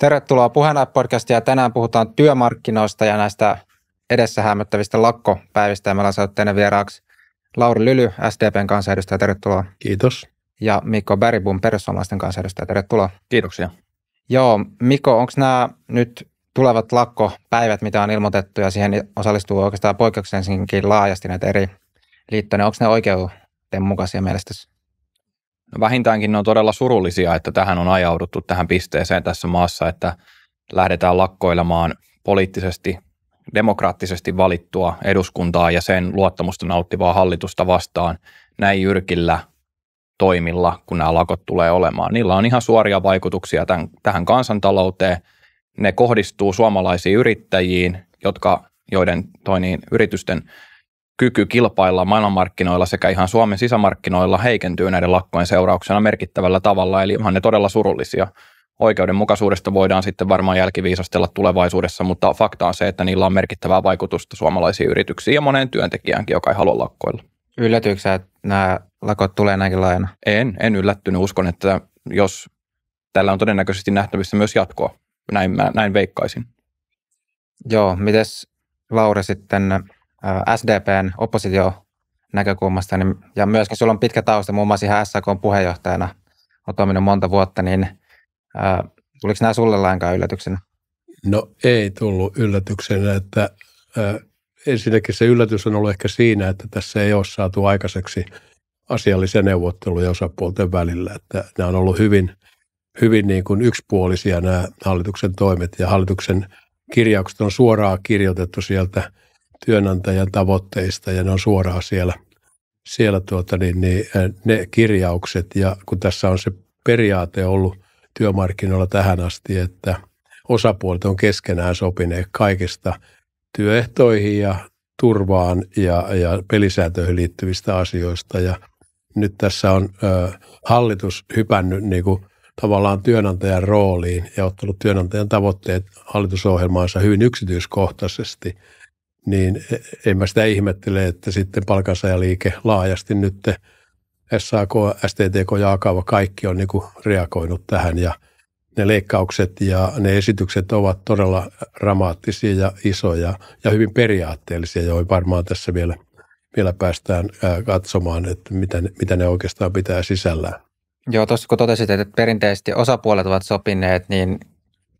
Tervetuloa puheenaihe ja tänään puhutaan työmarkkinoista ja näistä edessä hämöttävistä lakkopäivistä. Ja meillä on saanut teidän vieraaksi Lauri Lyly, SDPn kansanedustaja. Tervetuloa. Kiitos. Ja Mikko Bäribum, perussuomalaisten kansanedustaja. Tervetuloa. Kiitoksia. Joo, Mikko, onko nämä nyt tulevat lakkopäivät, mitä on ilmoitettu ja siihen osallistuu oikeastaan poikkeuksellisenkin laajasti näitä eri liittoja, niin onko ne oikeuden mukaisia mielestäsi? No vähintäänkin ne on todella surullisia, että tähän on ajauduttu tähän pisteeseen tässä maassa, että lähdetään lakkoilemaan poliittisesti, demokraattisesti valittua eduskuntaa ja sen luottamusta nauttivaa hallitusta vastaan näin jyrkillä toimilla, kun nämä lakot tulee olemaan. Niillä on ihan suoria vaikutuksia tämän, tähän kansantalouteen. Ne kohdistuu suomalaisiin yrittäjiin, jotka, joiden toi niin, yritysten kyky kilpailla maailmanmarkkinoilla sekä ihan Suomen sisämarkkinoilla heikentyy näiden lakkojen seurauksena merkittävällä tavalla, eli onhan ne todella surullisia. Oikeudenmukaisuudesta voidaan sitten varmaan jälkiviisastella tulevaisuudessa, mutta fakta on se, että niillä on merkittävää vaikutusta suomalaisiin yrityksiin ja moneen työntekijäänkin, joka ei halua lakkoilla. Yllätyykö sä, että nämä lakot tulee näinkin laajana? En, en yllättynyt. Uskon, että jos tällä on todennäköisesti nähtävissä myös jatkoa. Näin, mä, näin veikkaisin. Joo, mites Laura sitten SDPn oppositio näkökulmasta, niin, ja myöskin sulla on pitkä tausta, muun muassa ihan SAK puheenjohtajana on toiminut monta vuotta, niin ää, tuliko nämä sulle lainkaan yllätyksenä? No ei tullut yllätyksenä, että ää, ensinnäkin se yllätys on ollut ehkä siinä, että tässä ei ole saatu aikaiseksi asiallisia neuvotteluja osapuolten välillä, että nämä on ollut hyvin, hyvin niin kuin yksipuolisia nämä hallituksen toimet ja hallituksen kirjaukset on suoraan kirjoitettu sieltä – työnantajan tavoitteista ja ne on suoraan siellä, siellä tuota, niin, niin, ne kirjaukset. Ja kun tässä on se periaate ollut työmarkkinoilla tähän asti, että osapuolet on keskenään sopineet kaikista työehtoihin ja turvaan ja, ja pelisääntöihin liittyvistä asioista. Ja nyt tässä on ö, hallitus hypännyt niin kuin tavallaan työnantajan rooliin ja ottanut työnantajan tavoitteet hallitusohjelmaansa hyvin yksityiskohtaisesti niin e, en mä sitä ihmettele, että sitten palkansaajaliike laajasti nyt SAK, STTK ja Akava, kaikki on niin kuin reagoinut tähän ja ne leikkaukset ja ne esitykset ovat todella dramaattisia ja isoja ja hyvin periaatteellisia, joihin varmaan tässä vielä, vielä päästään katsomaan, että mitä ne, mitä ne oikeastaan pitää sisällään. Joo, tuossa kun totesit, että perinteisesti osapuolet ovat sopineet, niin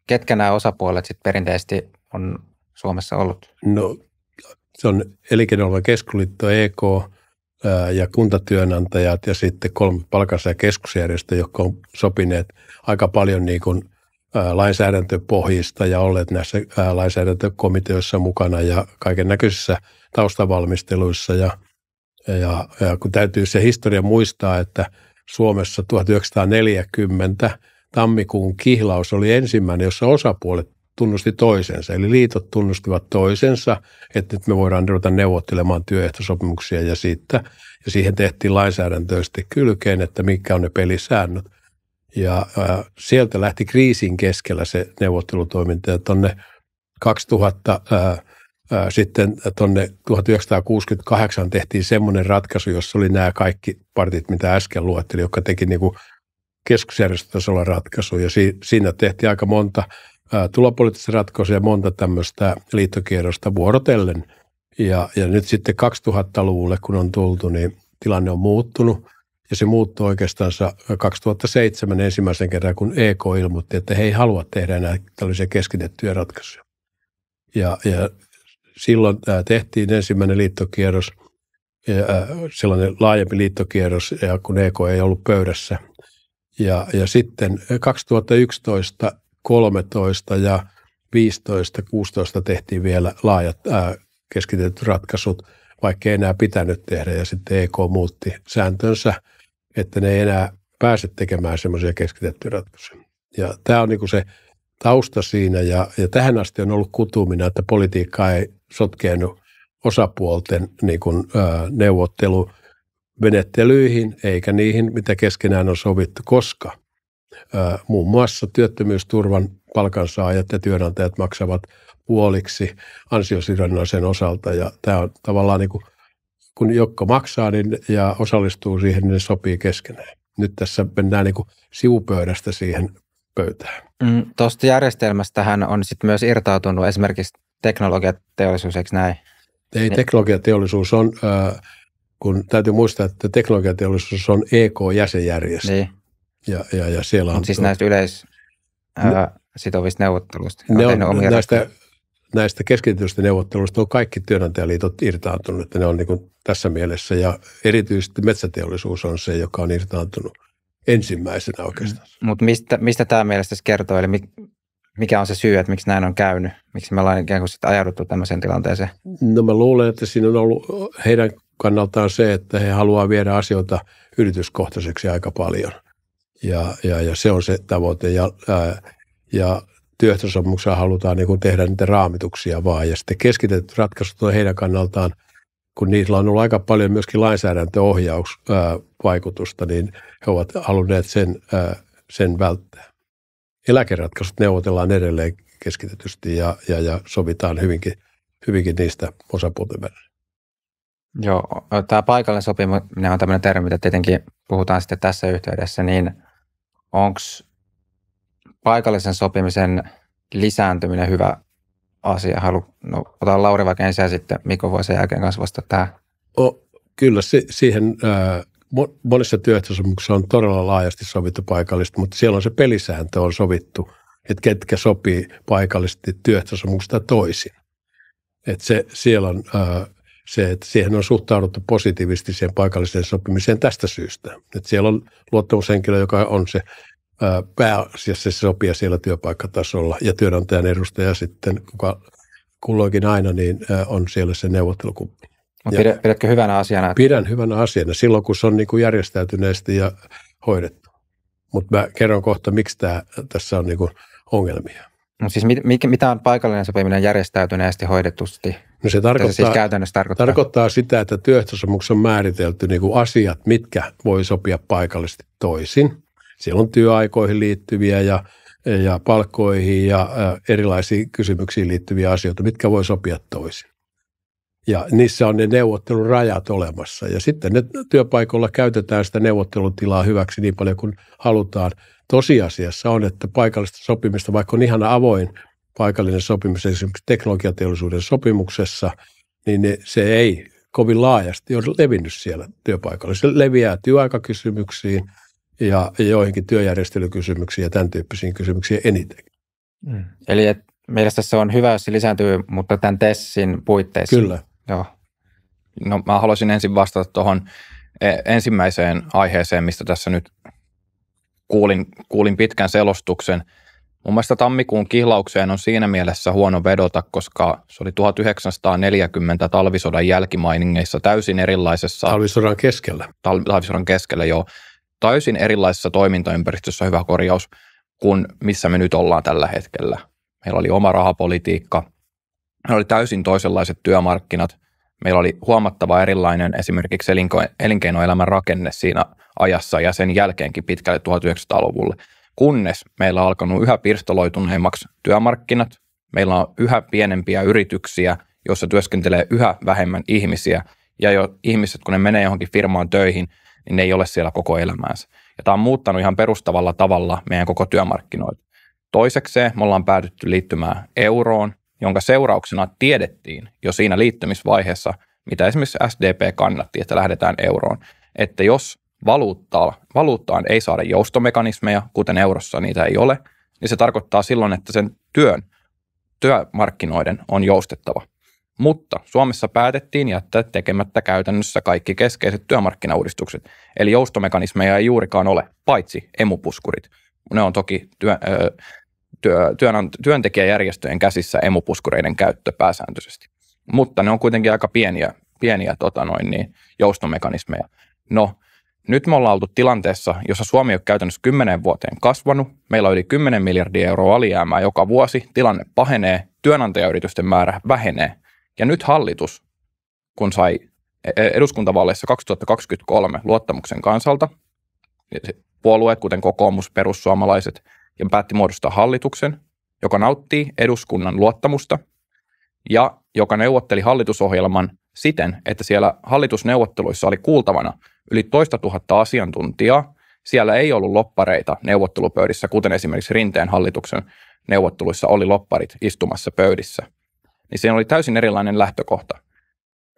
ketkä nämä osapuolet sitten perinteisesti on Suomessa ollut? No se on elinkeinoelämän keskuliitto, EK ja kuntatyönantajat ja sitten kolme palkansa keskusjärjestöä, jotka on sopineet aika paljon niin kuin lainsäädäntöpohjista ja olleet näissä lainsäädäntökomiteoissa mukana ja kaiken näköisissä taustavalmisteluissa. Ja, ja, ja kun täytyy se historia muistaa, että Suomessa 1940 tammikuun kihlaus oli ensimmäinen, jossa osapuolet tunnusti toisensa. Eli liitot tunnustivat toisensa, että nyt me voidaan ruveta neuvottelemaan työehtosopimuksia ja siitä. Ja siihen tehtiin lainsäädäntöisesti kylkeen, että mitkä on ne pelisäännöt. Ja ää, sieltä lähti kriisin keskellä se neuvottelutoiminta ja tuonne 2000 ää, sitten tuonne 1968 tehtiin semmoinen ratkaisu, jossa oli nämä kaikki partit, mitä äsken luettelin, jotka teki niin kuin keskusjärjestötasolla ratkaisu. Ja siinä tehtiin aika monta tulopoliittisia ratkaisuja, monta tämmöistä liittokierrosta vuorotellen. Ja, ja nyt sitten 2000-luvulle, kun on tultu, niin tilanne on muuttunut. Ja se muuttui oikeastaan 2007 ensimmäisen kerran, kun EK ilmoitti, että he ei halua tehdä enää tällaisia keskitettyjä ratkaisuja. Ja, ja silloin tehtiin ensimmäinen liittokierros, sellainen laajempi liittokierros, ja kun EK ei ollut pöydässä. Ja, ja sitten 2011 13 ja 15, 16 tehtiin vielä laajat ää, äh, keskitetyt ratkaisut, vaikka ei enää pitänyt tehdä ja sitten EK muutti sääntönsä, että ne ei enää pääse tekemään semmoisia keskitettyjä ratkaisuja. Ja tämä on niin se tausta siinä ja, ja tähän asti on ollut kutumina, että politiikka ei sotkeenut osapuolten niin kuin, ää, äh, menettelyihin eikä niihin, mitä keskenään on sovittu, koska – Muun muassa työttömyysturvan palkansaajat ja työnantajat maksavat puoliksi ansiosidonnaisen osalta ja tämä on tavallaan niin kuin, kun jokko maksaa niin, ja osallistuu siihen, niin ne sopii keskenään. Nyt tässä mennään niin kuin sivupöydästä siihen pöytään. Mm, Tuosta järjestelmästähän on sitten myös irtautunut esimerkiksi teknologiateollisuus, eikö näin? Ei, teknologiateollisuus on, äh, kun täytyy muistaa, että teknologiateollisuus on EK-jäsenjärjestö. Niin. Ja, ja, ja siellä on... Mut siis näistä yleis, neuvotteluista. Ne on, näistä, näistä keskitetyistä neuvotteluista on kaikki työnantajaliitot irtaantunut, että ne on niin tässä mielessä. Ja erityisesti metsäteollisuus on se, joka on irtaantunut ensimmäisenä oikeastaan. Mm. Mutta mistä, mistä tämä mielestä kertoo? Eli mikä on se syy, että miksi näin on käynyt? Miksi me ollaan ikään kuin sitten ajauduttu tämmöiseen tilanteeseen? No mä luulen, että siinä on ollut heidän kannaltaan se, että he haluaa viedä asioita yrityskohtaiseksi aika paljon – ja, ja, ja se on se tavoite. Ja, ää, ja työehtosopimuksella halutaan niin kuin tehdä niitä raamituksia vaan. Ja sitten keskitetyt ratkaisut on heidän kannaltaan, kun niillä on ollut aika paljon myöskin lainsäädäntöohjausvaikutusta, niin he ovat halunneet sen, ää, sen välttää. Eläkeratkaisut neuvotellaan edelleen keskitetysti ja, ja, ja sovitaan hyvinkin, hyvinkin niistä osapuolten välillä. Joo, tämä paikallinen sopiminen on tämmöinen termi, mitä tietenkin puhutaan sitten tässä yhteydessä, niin onko paikallisen sopimisen lisääntyminen hyvä asia? Halu, no, otan Lauri vaikka ensin ja sitten Mikko voi sen jälkeen kanssa vastata tähän. O, kyllä, si- siihen ää, äh, monissa työehtosopimuksissa on todella laajasti sovittu paikallisesti, mutta siellä on se pelisääntö on sovittu, että ketkä sopii paikallisesti työehtosopimuksesta toisin. Että se, siellä on ää, äh, se, että siihen on suhtauduttu positiivisesti siihen paikalliseen sopimiseen tästä syystä. Että siellä on luottamushenkilö, joka on se pääasiassa se sopia siellä työpaikkatasolla ja työnantajan edustaja sitten, kuka kulloinkin aina, niin on siellä se neuvottelukumppani. Pidä, pidätkö hyvänä asiana? Että... Pidän hyvänä asiana silloin, kun se on niin kuin järjestäytyneesti ja hoidettu. Mutta mä kerron kohta, miksi tää, tässä on niin kuin ongelmia. No siis mit, mit, mitä on paikallinen sopiminen järjestäytyneesti hoidetusti? No se tarkoittaa, se siis käytännössä tarkoittaa? tarkoittaa sitä, että työehtosopimuksessa on määritelty niin kuin asiat, mitkä voi sopia paikallisesti toisin. Siellä on työaikoihin liittyviä ja, ja palkkoihin ja erilaisiin kysymyksiin liittyviä asioita, mitkä voi sopia toisin. Ja niissä on ne neuvottelurajat olemassa. Ja sitten ne työpaikoilla käytetään sitä neuvottelutilaa hyväksi niin paljon kuin halutaan – tosiasiassa on, että paikallista sopimista, vaikka on ihan avoin paikallinen sopimus esimerkiksi teknologiateollisuuden sopimuksessa, niin se ei kovin laajasti ole levinnyt siellä työpaikalla. Se leviää työaikakysymyksiin ja joihinkin työjärjestelykysymyksiin ja tämän tyyppisiin kysymyksiin eniten. Mm. Eli et, mielestäni se on hyvä, jos se lisääntyy, mutta tämän TESSin puitteissa. Kyllä. Joo. No mä haluaisin ensin vastata tuohon e, ensimmäiseen aiheeseen, mistä tässä nyt kuulin, kuulin pitkän selostuksen. Mun mielestä tammikuun kihlaukseen on siinä mielessä huono vedota, koska se oli 1940 talvisodan jälkimainingeissa täysin erilaisessa... Talvisodan keskellä. Tal, talvisodan keskellä, joo. Täysin erilaisessa toimintaympäristössä hyvä korjaus kuin missä me nyt ollaan tällä hetkellä. Meillä oli oma rahapolitiikka, meillä oli täysin toisenlaiset työmarkkinat – meillä oli huomattava erilainen esimerkiksi elinko, elinkeinoelämän rakenne siinä ajassa ja sen jälkeenkin pitkälle 1900-luvulle, kunnes meillä on alkanut yhä pirstaloituneimmaksi työmarkkinat, meillä on yhä pienempiä yrityksiä, joissa työskentelee yhä vähemmän ihmisiä, ja jo ihmiset, kun ne menee johonkin firmaan töihin, niin ne ei ole siellä koko elämäänsä. Ja tämä on muuttanut ihan perustavalla tavalla meidän koko työmarkkinoita. Toisekseen me ollaan päädytty liittymään euroon, jonka seurauksena tiedettiin jo siinä liittymisvaiheessa, mitä esimerkiksi SDP kannatti, että lähdetään euroon, että jos valuuttaa, valuuttaan ei saada joustomekanismeja, kuten eurossa niitä ei ole, niin se tarkoittaa silloin, että sen työn, työmarkkinoiden on joustettava. Mutta Suomessa päätettiin jättää tekemättä käytännössä kaikki keskeiset työmarkkinauudistukset, eli joustomekanismeja ei juurikaan ole, paitsi emupuskurit. Ne on toki työ, ö, työ, työntekijäjärjestöjen käsissä emupuskureiden käyttö pääsääntöisesti. Mutta ne on kuitenkin aika pieniä, pieniä tota noin, niin, joustomekanismeja. No, nyt me ollaan oltu tilanteessa, jossa Suomi on käytännössä 10 vuoteen kasvanut. Meillä on yli 10 miljardia euroa alijäämää joka vuosi. Tilanne pahenee, työnantajayritysten määrä vähenee. Ja nyt hallitus, kun sai e-, e-, eduskuntavaaleissa 2023 luottamuksen kansalta, puolueet kuten kokoomus, perussuomalaiset – ja päätti muodostaa hallituksen, joka nauttii eduskunnan luottamusta ja joka neuvotteli hallitusohjelman siten, että siellä hallitusneuvotteluissa oli kuultavana yli toista tuhatta asiantuntijaa. Siellä ei ollut loppareita neuvottelupöydissä, kuten esimerkiksi Rinteen hallituksen neuvotteluissa oli lopparit istumassa pöydissä. Niin siinä oli täysin erilainen lähtökohta.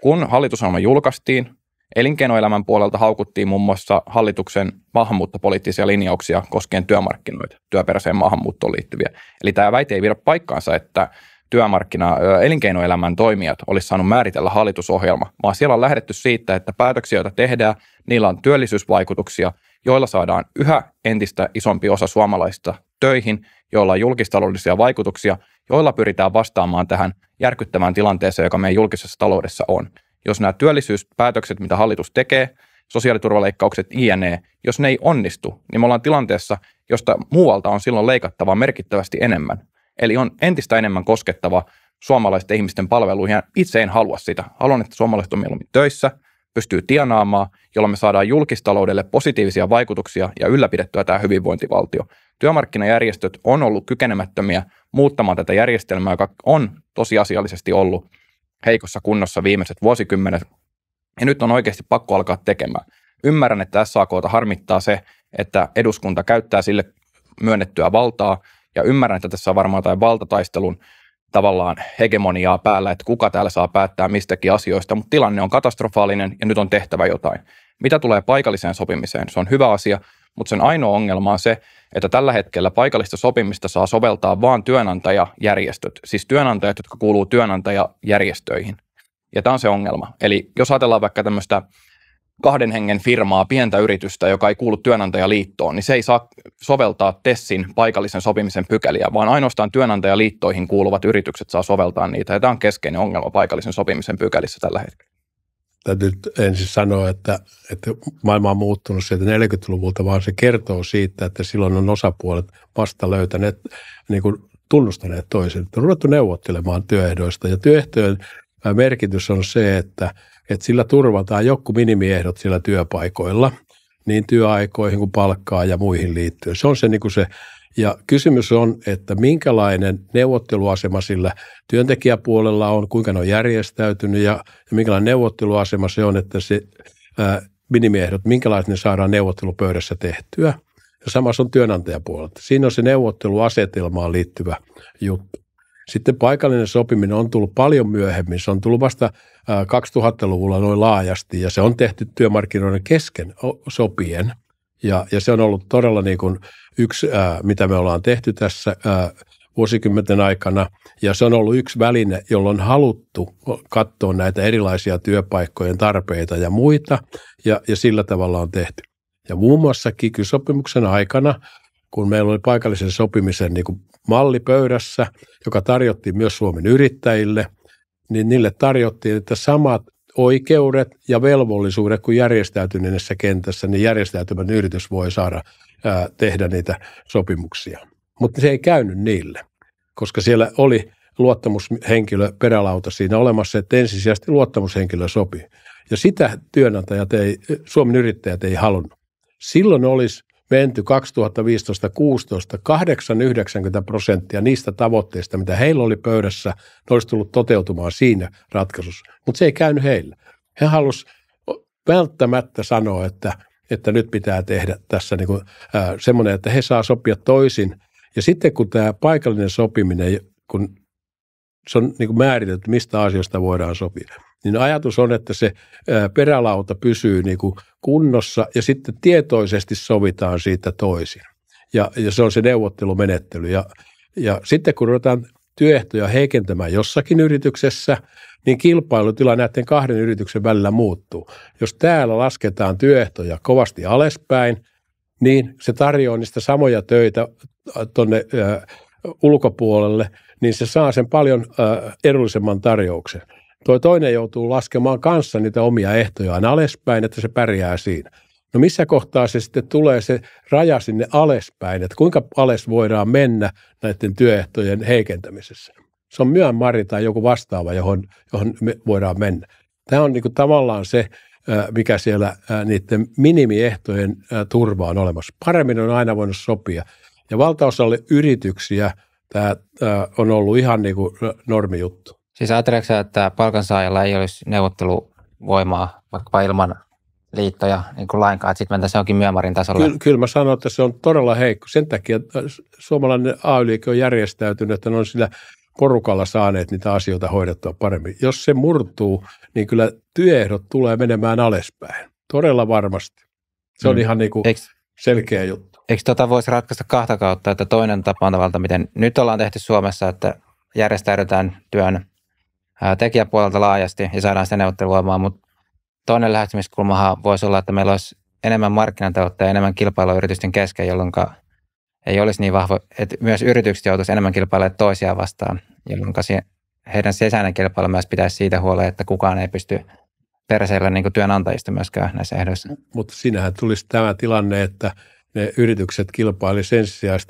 Kun hallitusohjelma julkaistiin, Elinkeinoelämän puolelta haukuttiin muun muassa hallituksen maahanmuuttopoliittisia linjauksia koskien työmarkkinoita, työperäiseen maahanmuuttoon liittyviä. Eli tämä väite ei viedä paikkaansa, että työmarkkina, elinkeinoelämän toimijat olisi saanut määritellä hallitusohjelma, vaan siellä on lähdetty siitä, että päätöksiä, joita tehdään, niillä on työllisyysvaikutuksia, joilla saadaan yhä entistä isompi osa suomalaista töihin, joilla on julkistaloudellisia vaikutuksia, joilla pyritään vastaamaan tähän järkyttävään tilanteeseen, joka meidän julkisessa taloudessa on jos nämä työllisyyspäätökset, mitä hallitus tekee, sosiaaliturvaleikkaukset, INE, jos ne ei onnistu, niin me ollaan tilanteessa, josta muualta on silloin leikattava merkittävästi enemmän. Eli on entistä enemmän koskettava suomalaisten ihmisten palveluihin. Ja itse en halua sitä. Haluan, että suomalaiset on mieluummin töissä, pystyy tienaamaan, jolloin me saadaan julkistaloudelle positiivisia vaikutuksia ja ylläpidettyä tämä hyvinvointivaltio. Työmarkkinajärjestöt on ollut kykenemättömiä muuttamaan tätä järjestelmää, joka on tosiasiallisesti ollut heikossa kunnossa viimeiset vuosikymmenet, ja nyt on oikeasti pakko alkaa tekemään. Ymmärrän, että SAK harmittaa se, että eduskunta käyttää sille myönnettyä valtaa, ja ymmärrän, että tässä on varmaan tai valtataistelun tavallaan hegemoniaa päällä, että kuka täällä saa päättää mistäkin asioista, mutta tilanne on katastrofaalinen ja nyt on tehtävä jotain. Mitä tulee paikalliseen sopimiseen? Se on hyvä asia, mutta sen ainoa ongelma on se, että tällä hetkellä paikallista sopimista saa soveltaa vain työnantajajärjestöt, siis työnantajat, jotka kuuluu työnantajajärjestöihin. Ja tämä on se ongelma. Eli jos ajatellaan vaikka tämmöistä kahden hengen firmaa, pientä yritystä, joka ei kuulu työnantajaliittoon, niin se ei saa soveltaa TESSin paikallisen sopimisen pykäliä, vaan ainoastaan työnantajaliittoihin kuuluvat yritykset saa soveltaa niitä. Ja tämä on keskeinen ongelma paikallisen sopimisen pykälissä tällä hetkellä täytyy ensin sanoa, että, että maailma on muuttunut sieltä 40-luvulta, vaan se kertoo siitä, että silloin on osapuolet vasta löytäneet, niin kuin tunnustaneet toisen. On ruvettu neuvottelemaan työehdoista ja työehtojen äh, merkitys on se, että, että sillä turvataan joku minimiehdot sillä työpaikoilla, niin työaikoihin kuin palkkaa ja muihin liittyen. Se on se, niin kuin se ja kysymys on, että minkälainen neuvotteluasema sillä työntekijäpuolella on, kuinka ne on järjestäytynyt ja, ja minkälainen neuvotteluasema se on, että se ää, minimiehdot, minkälaiset ne saadaan neuvottelupöydässä tehtyä. Ja samassa on työnantajapuolelta. Siinä on se neuvotteluasetelmaan liittyvä juttu. Sitten paikallinen sopiminen on tullut paljon myöhemmin. Se on tullut vasta 2000-luvulla noin laajasti ja se on tehty työmarkkinoiden kesken sopien. Ja, ja se on ollut todella niin kuin yksi, ää, mitä me ollaan tehty tässä ää, vuosikymmenten aikana. Ja se on ollut yksi väline, jolla on haluttu katsoa näitä erilaisia työpaikkojen tarpeita ja muita, ja, ja sillä tavalla on tehty. Ja muun muassa kikysopimuksen aikana, kun meillä oli paikallisen sopimisen niin kuin malli pöydässä, joka tarjottiin myös Suomen yrittäjille, niin niille tarjottiin, että samat oikeudet ja velvollisuudet, kun järjestäytyneessä kentässä, niin järjestäytymän yritys voi saada ää, tehdä niitä sopimuksia. Mutta se ei käynyt niille, koska siellä oli luottamushenkilö perälauta siinä olemassa, että ensisijaisesti luottamushenkilö sopii. Ja sitä työnantajat ei, Suomen yrittäjät ei halunnut. Silloin olisi menty 2015, 2016 8-90 prosenttia niistä tavoitteista, mitä heillä oli pöydässä, ne olisi tullut toteutumaan siinä ratkaisussa. Mutta se ei käynyt heillä. He halusivat välttämättä sanoa, että, että nyt pitää tehdä tässä niin kuin, ää, semmoinen, että he saa sopia toisin. Ja sitten kun tämä paikallinen sopiminen, kun se on niin kuin määritelty, mistä asioista voidaan sopia – niin ajatus on, että se perälauta pysyy niin kuin kunnossa ja sitten tietoisesti sovitaan siitä toisin. Ja, ja se on se neuvottelumenettely. Ja, ja sitten kun ruvetaan työehtoja heikentämään jossakin yrityksessä, niin kilpailutila näiden kahden yrityksen välillä muuttuu. Jos täällä lasketaan työehtoja kovasti alespäin, niin se tarjoaa niistä samoja töitä tuonne ulkopuolelle, niin se saa sen paljon ö, edullisemman tarjouksen. Tuo toinen joutuu laskemaan kanssa niitä omia ehtojaan alespäin, että se pärjää siinä. No missä kohtaa se sitten tulee se raja sinne alespäin, että kuinka ales voidaan mennä näiden työehtojen heikentämisessä? Se on myön tai joku vastaava, johon, johon me voidaan mennä. Tämä on niin kuin tavallaan se, mikä siellä niiden minimiehtojen turva on olemassa. Paremmin on aina voinut sopia. Ja valtaosalle yrityksiä tämä on ollut ihan niin kuin normijuttu. Siis ajatteleeko että palkansaajalla ei olisi neuvotteluvoimaa vaikkapa ilman liittoja niin kuin lainkaan, että sitten se onkin myömarin tasolla. Kyllä, kyllä mä sanon, että se on todella heikko. Sen takia äh, suomalainen AY-liike on järjestäytynyt, että ne on sillä porukalla saaneet niitä asioita hoidettua paremmin. Jos se murtuu, niin kyllä työehdot tulee menemään alespäin. Todella varmasti. Se on mm. ihan niin kuin Eks, selkeä juttu. Eikö tota voisi ratkaista kahta kautta, että toinen tapa on tavallaan, miten nyt ollaan tehty Suomessa, että järjestäydytään työn tekijäpuolelta laajasti ja saadaan sitä neuvotteluomaan, mutta toinen lähestymiskulmahan voisi olla, että meillä olisi enemmän markkinataloutta ja enemmän kilpailua yritysten kesken, jolloin ei olisi niin vahvo, että myös yritykset joutuisi enemmän kilpailemaan toisiaan vastaan, jolloin heidän sisäinen kilpailu myös pitäisi siitä huolehtia, että kukaan ei pysty perseillä niin työnantajista myöskään näissä ehdoissa. Mutta sinähän tulisi tämä tilanne, että – ne yritykset kilpaili sen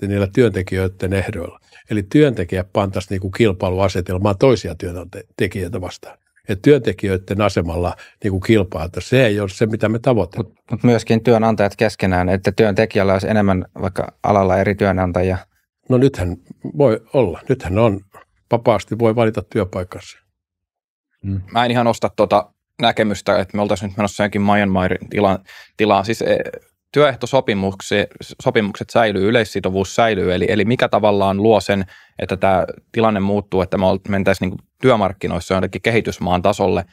niillä työntekijöiden ehdoilla. Eli työntekijät pantaisi niin kuin kilpailuasetelmaa toisia työntekijöitä vastaan. Ja työntekijöiden asemalla niin kuin että Se ei ole se, mitä me tavoittelemme. Mutta myöskin työnantajat keskenään, että työntekijällä olisi enemmän vaikka alalla eri työnantajia. No nythän voi olla. Nythän on vapaasti voi valita työpaikkansa. Mm. Mä en ihan osta tuota näkemystä, että me oltaisiin nyt menossa jonkin Myanmarin tilaan. tilaan. Siis e, työehtosopimukset säilyy, yleissitovuus säilyy, eli, eli mikä tavallaan luo sen, että tämä tilanne muuttuu, että me mentäisiin niin työmarkkinoissa jonnekin kehitysmaan tasolle.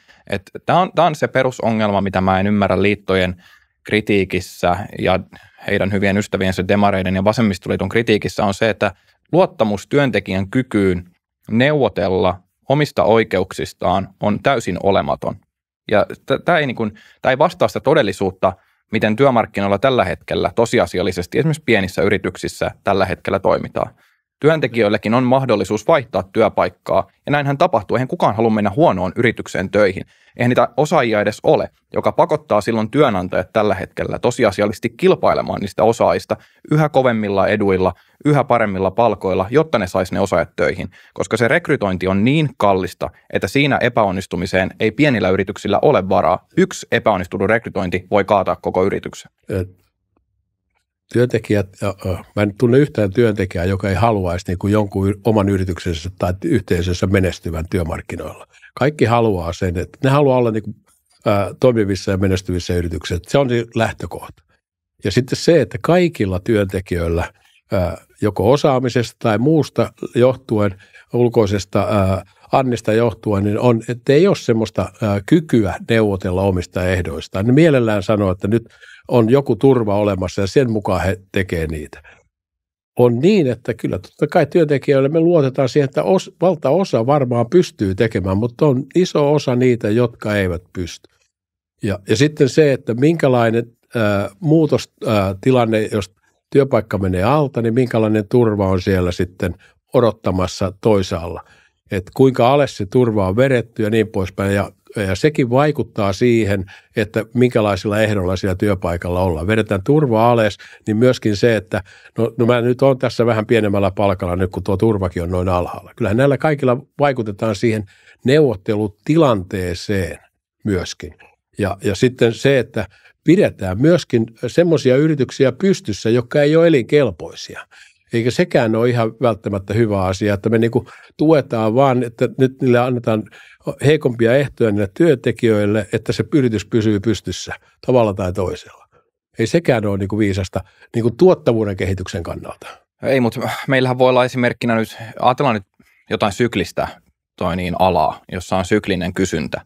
Tämä on, tää on se perusongelma, mitä mä en ymmärrä liittojen kritiikissä ja heidän hyvien ystäviensä demareiden ja vasemmistoliiton kritiikissä on se, että luottamus työntekijän kykyyn neuvotella omista oikeuksistaan on täysin olematon. Ja tämä ei, niin ei vastaa sitä todellisuutta – miten työmarkkinoilla tällä hetkellä tosiasiallisesti esimerkiksi pienissä yrityksissä tällä hetkellä toimitaan työntekijöillekin on mahdollisuus vaihtaa työpaikkaa, ja näinhän tapahtuu. Eihän kukaan halua mennä huonoon yritykseen töihin. Eihän niitä osaajia edes ole, joka pakottaa silloin työnantajat tällä hetkellä tosiasiallisesti kilpailemaan niistä osaajista yhä kovemmilla eduilla, yhä paremmilla palkoilla, jotta ne saisi ne osaajat töihin. Koska se rekrytointi on niin kallista, että siinä epäonnistumiseen ei pienillä yrityksillä ole varaa. Yksi epäonnistunut rekrytointi voi kaataa koko yrityksen työntekijät, mä en tunne yhtään työntekijää, joka ei haluaisi niin kuin jonkun oman yrityksensä tai yhteisössä menestyvän työmarkkinoilla. Kaikki haluaa sen, että ne haluaa olla niin kuin, ä, toimivissa ja menestyvissä yrityksissä. Se on niin lähtökohta. Ja sitten se, että kaikilla työntekijöillä ä, joko osaamisesta tai muusta johtuen, ulkoisesta ä, annista johtuen, niin on, että ei ole semmoista ä, kykyä neuvotella omista ehdoistaan. Ne mielellään sanoo, että nyt – on joku turva olemassa ja sen mukaan he tekevät niitä. On niin, että kyllä totta kai työntekijöille me luotetaan siihen, että os, valtaosa varmaan pystyy tekemään, mutta on iso osa niitä, jotka eivät pysty. Ja, ja sitten se, että minkälainen äh, muutostilanne, äh, jos työpaikka menee alta, niin minkälainen turva on siellä sitten odottamassa toisaalla. Että kuinka alle se turva on vedetty ja niin poispäin. Ja ja sekin vaikuttaa siihen, että minkälaisilla ehdoilla siellä työpaikalla ollaan. Vedetään turva alas, niin myöskin se, että no, no mä nyt olen tässä vähän pienemmällä palkalla nyt, kun tuo turvakin on noin alhaalla. Kyllähän näillä kaikilla vaikutetaan siihen neuvottelutilanteeseen myöskin. Ja, ja sitten se, että pidetään myöskin semmoisia yrityksiä pystyssä, jotka ei ole elinkelpoisia. Eikä sekään ole ihan välttämättä hyvä asia, että me niinku tuetaan vaan, että nyt niille annetaan – heikompia ehtoja niille työntekijöille, että se yritys pysyy pystyssä tavalla tai toisella. Ei sekään ole niin kuin viisasta niin kuin tuottavuuden kehityksen kannalta. Ei, mutta meillähän voi olla esimerkkinä nyt, ajatellaan nyt jotain syklistä toi niin alaa, jossa on syklinen kysyntä.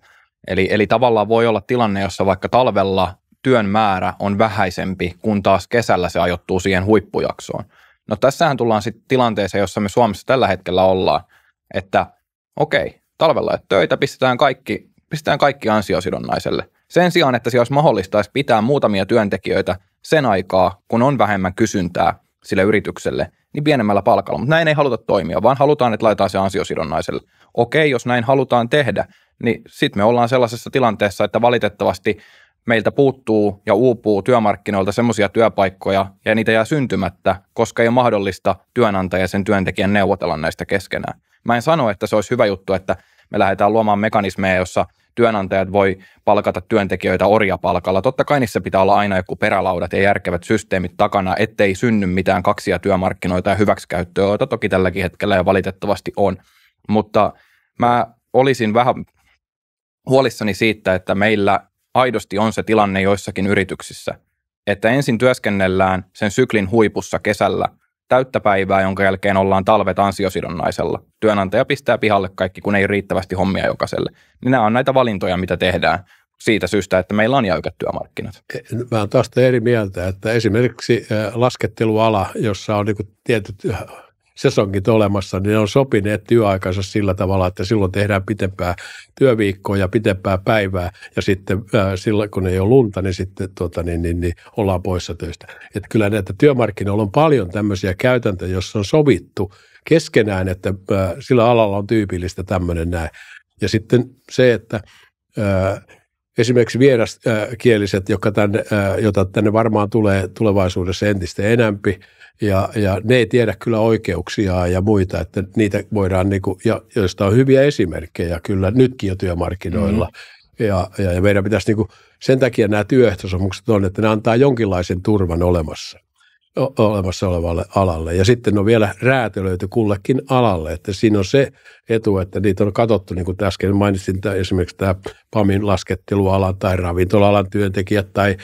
Eli, eli tavallaan voi olla tilanne, jossa vaikka talvella työn määrä on vähäisempi, kun taas kesällä se ajoittuu siihen huippujaksoon. No tässähän tullaan sitten tilanteeseen, jossa me Suomessa tällä hetkellä ollaan, että okei, talvella ei töitä, pistetään kaikki, pistetään kaikki ansiosidonnaiselle. Sen sijaan, että se olisi mahdollista pitää muutamia työntekijöitä sen aikaa, kun on vähemmän kysyntää sille yritykselle, niin pienemmällä palkalla. Mutta näin ei haluta toimia, vaan halutaan, että laitetaan se ansiosidonnaiselle. Okei, jos näin halutaan tehdä, niin sitten me ollaan sellaisessa tilanteessa, että valitettavasti meiltä puuttuu ja uupuu työmarkkinoilta semmoisia työpaikkoja ja niitä jää syntymättä, koska ei ole mahdollista työnantaja ja sen työntekijän neuvotella näistä keskenään. Mä en sano, että se olisi hyvä juttu, että me lähdetään luomaan mekanismeja, jossa työnantajat voi palkata työntekijöitä orjapalkalla. Totta kai niissä pitää olla aina joku perälaudat ja järkevät systeemit takana, ettei synny mitään kaksia työmarkkinoita ja hyväksikäyttöä, joita toki tälläkin hetkellä ja valitettavasti on. Mutta mä olisin vähän huolissani siitä, että meillä aidosti on se tilanne joissakin yrityksissä, että ensin työskennellään sen syklin huipussa kesällä täyttä päivää, jonka jälkeen ollaan talvet ansiosidonnaisella. Työnantaja pistää pihalle kaikki, kun ei riittävästi hommia jokaiselle. Niin nämä on näitä valintoja, mitä tehdään siitä syystä, että meillä on jäykät työmarkkinat. Mä oon taas eri mieltä, että esimerkiksi lasketteluala, jossa on niin tietyt sesongit olemassa, niin ne on sopineet työaikansa sillä tavalla, että silloin tehdään pitempää työviikkoa ja pitempää päivää ja sitten äh, silloin kun ei ole lunta, niin sitten tota, niin, niin, niin, ollaan poissa töistä. Et kyllä näitä työmarkkinoilla on paljon tämmöisiä käytäntöjä, joissa on sovittu keskenään, että äh, sillä alalla on tyypillistä tämmöinen näin. Ja sitten se, että äh, esimerkiksi vieraskieliset, jotka tänne, äh, jota tänne varmaan tulee tulevaisuudessa entistä enempi, ja, ja ne ei tiedä kyllä oikeuksia ja muita, että niitä voidaan, niin kuin, ja joista on hyviä esimerkkejä kyllä nytkin jo työmarkkinoilla. Mm-hmm. Ja, ja, ja meidän pitäisi, niin kuin, sen takia nämä työehtosopimukset on, että ne antaa jonkinlaisen turvan olemassa olemassa olevalle alalle. Ja sitten on vielä räätälöity kullekin alalle, että siinä on se etu, että niitä on katsottu, niin kuin äsken mainitsin, tämä, esimerkiksi tämä PAMin laskettelualan tai ravintola työntekijät tai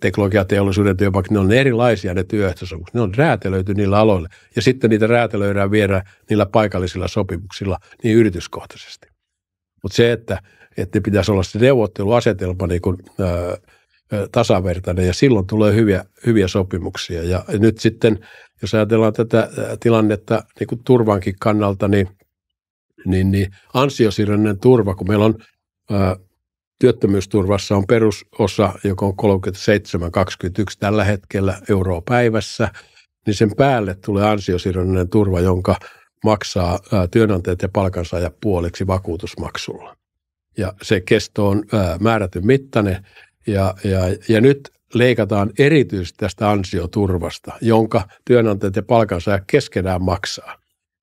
teknologiateollisuuden työpaikat, ne on erilaisia ne työehtosopimukset. Ne on räätälöity niillä aloilla ja sitten niitä räätälöidään vielä niillä paikallisilla sopimuksilla niin yrityskohtaisesti. Mutta se, että, että pitäisi olla se neuvotteluasetelma niin kuin, ää, tasavertainen ja silloin tulee hyviä, hyviä sopimuksia. Ja nyt sitten, jos ajatellaan tätä tilannetta niin kuin turvankin kannalta, niin, niin, niin ansiosidonnainen turva, kun meillä on ää, Työttömyysturvassa on perusosa, joka on 37,21 tällä hetkellä euroa päivässä, niin sen päälle tulee ansiosidonnainen turva, jonka maksaa työnantajat ja palkansaajat puoliksi vakuutusmaksulla. Ja se kesto on määrätyn mittainen ja, ja, ja nyt leikataan erityisesti tästä ansioturvasta, jonka työnantajat ja palkansaajat keskenään maksaa.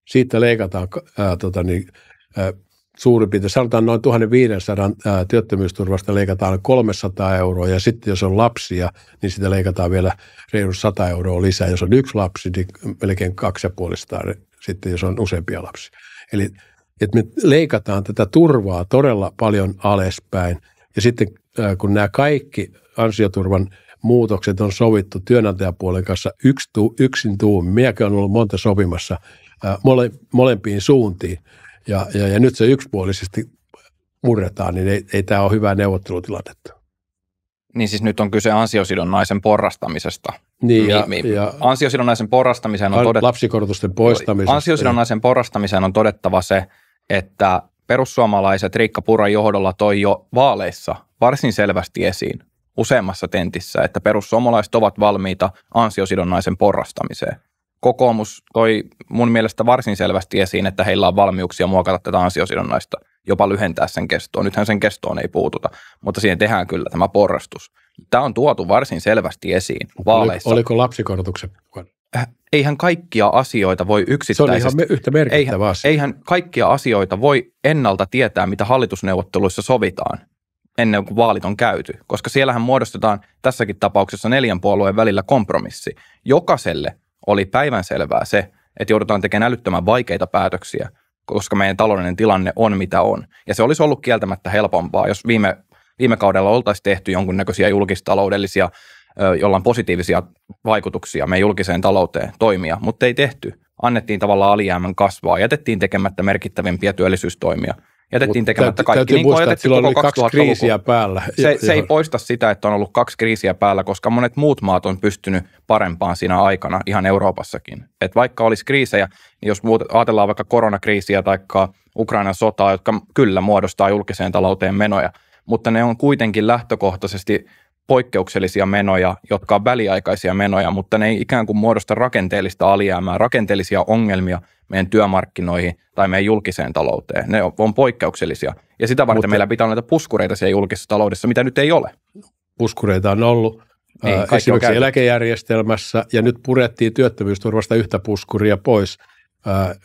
Siitä leikataan ää, tota niin, ää, suurin piirtein, sanotaan noin 1500 ää, työttömyysturvasta leikataan 300 euroa ja sitten jos on lapsia, niin sitä leikataan vielä reilu 100 euroa lisää. Jos on yksi lapsi, niin melkein 250 sitten, jos on useampia lapsia. Eli että me leikataan tätä turvaa todella paljon alespäin ja sitten ää, kun nämä kaikki ansioturvan muutokset on sovittu työnantajapuolen kanssa yksi tu, yksin tuumin. Minäkin olen ollut monta sopimassa ää, mole, molempiin suuntiin ja, ja, ja nyt se yksipuolisesti murretaan, niin ei, ei tämä ole hyvää neuvottelutilannetta. Niin siis nyt on kyse ansiosidonnaisen porrastamisesta. Niin ja, mi, mi, ja ansiosidonnaisen porrastamiseen on todettava... Lapsikorotusten poistamisesta. Ansiosidonnaisen ja. porrastamiseen on todettava se, että perussuomalaiset Riikka Puran johdolla toi jo vaaleissa varsin selvästi esiin useammassa tentissä, että perussuomalaiset ovat valmiita ansiosidonnaisen porrastamiseen kokoomus toi mun mielestä varsin selvästi esiin, että heillä on valmiuksia muokata tätä ansiosidonnaista, jopa lyhentää sen kestoa. Nythän sen kestoon ei puututa, mutta siihen tehdään kyllä tämä porrastus. Tämä on tuotu varsin selvästi esiin vaaleissa. Oliko, lapsikorotuksen mukana? Äh, eihän kaikkia asioita voi yksittäisesti... Se on ihan yhtä merkittävä eihän, asia. Eihän kaikkia asioita voi ennalta tietää, mitä hallitusneuvotteluissa sovitaan ennen kuin vaalit on käyty, koska siellähän muodostetaan tässäkin tapauksessa neljän puolueen välillä kompromissi. Jokaiselle oli päivänselvää se, että joudutaan tekemään älyttömän vaikeita päätöksiä, koska meidän taloudellinen tilanne on mitä on. Ja se olisi ollut kieltämättä helpompaa, jos viime, viime kaudella oltaisiin tehty jonkunnäköisiä julkistaloudellisia, jollain positiivisia vaikutuksia meidän julkiseen talouteen toimia, mutta ei tehty. Annettiin tavallaan alijäämän kasvaa, jätettiin tekemättä merkittävimpiä työllisyystoimia – Jätettiin tekemättä täytyy, kaikki, täytyy niin muistaa, että koko oli kaksi kriisiä päällä. Se, ja, se ei poista sitä, että on ollut kaksi kriisiä päällä, koska monet muut maat on pystynyt parempaan siinä aikana, ihan Euroopassakin. Et vaikka olisi kriisejä, niin jos muut, ajatellaan vaikka koronakriisiä tai Ukrainan sotaa, jotka kyllä muodostaa julkiseen talouteen menoja, mutta ne on kuitenkin lähtökohtaisesti poikkeuksellisia menoja, jotka on väliaikaisia menoja, mutta ne ei ikään kuin muodosta rakenteellista alijäämää, rakenteellisia ongelmia – meidän työmarkkinoihin tai meidän julkiseen talouteen. Ne on, poikkeuksellisia. Ja sitä varten Mutta, meillä pitää olla näitä puskureita siellä julkisessa taloudessa, mitä nyt ei ole. Puskureita on ollut niin, esimerkiksi on eläkejärjestelmässä, ja nyt purettiin työttömyysturvasta yhtä puskuria pois,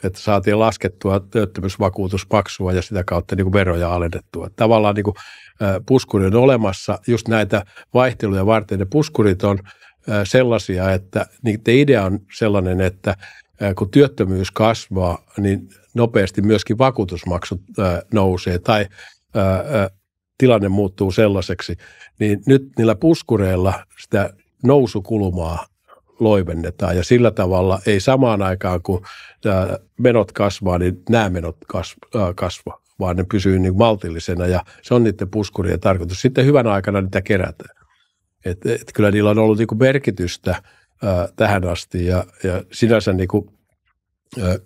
että saatiin laskettua työttömyysvakuutusmaksua ja sitä kautta niin kuin veroja alennettua. Tavallaan niin kuin, puskuri on olemassa just näitä vaihteluja varten. Ne puskurit on sellaisia, että niiden idea on sellainen, että – Äh, kun työttömyys kasvaa, niin nopeasti myöskin vakuutusmaksut äh, nousee tai äh, tilanne muuttuu sellaiseksi, niin nyt niillä puskureilla sitä nousukulmaa loivennetaan ja sillä tavalla ei samaan aikaan, kun menot kasvaa, niin nämä menot kasvaa, vaan ne pysyy niin maltillisena ja se on niiden puskurien tarkoitus. Sitten hyvän aikana niitä kerätään. Et, et kyllä niillä on ollut niin merkitystä – tähän asti. Ja, ja sinänsä niin kuin,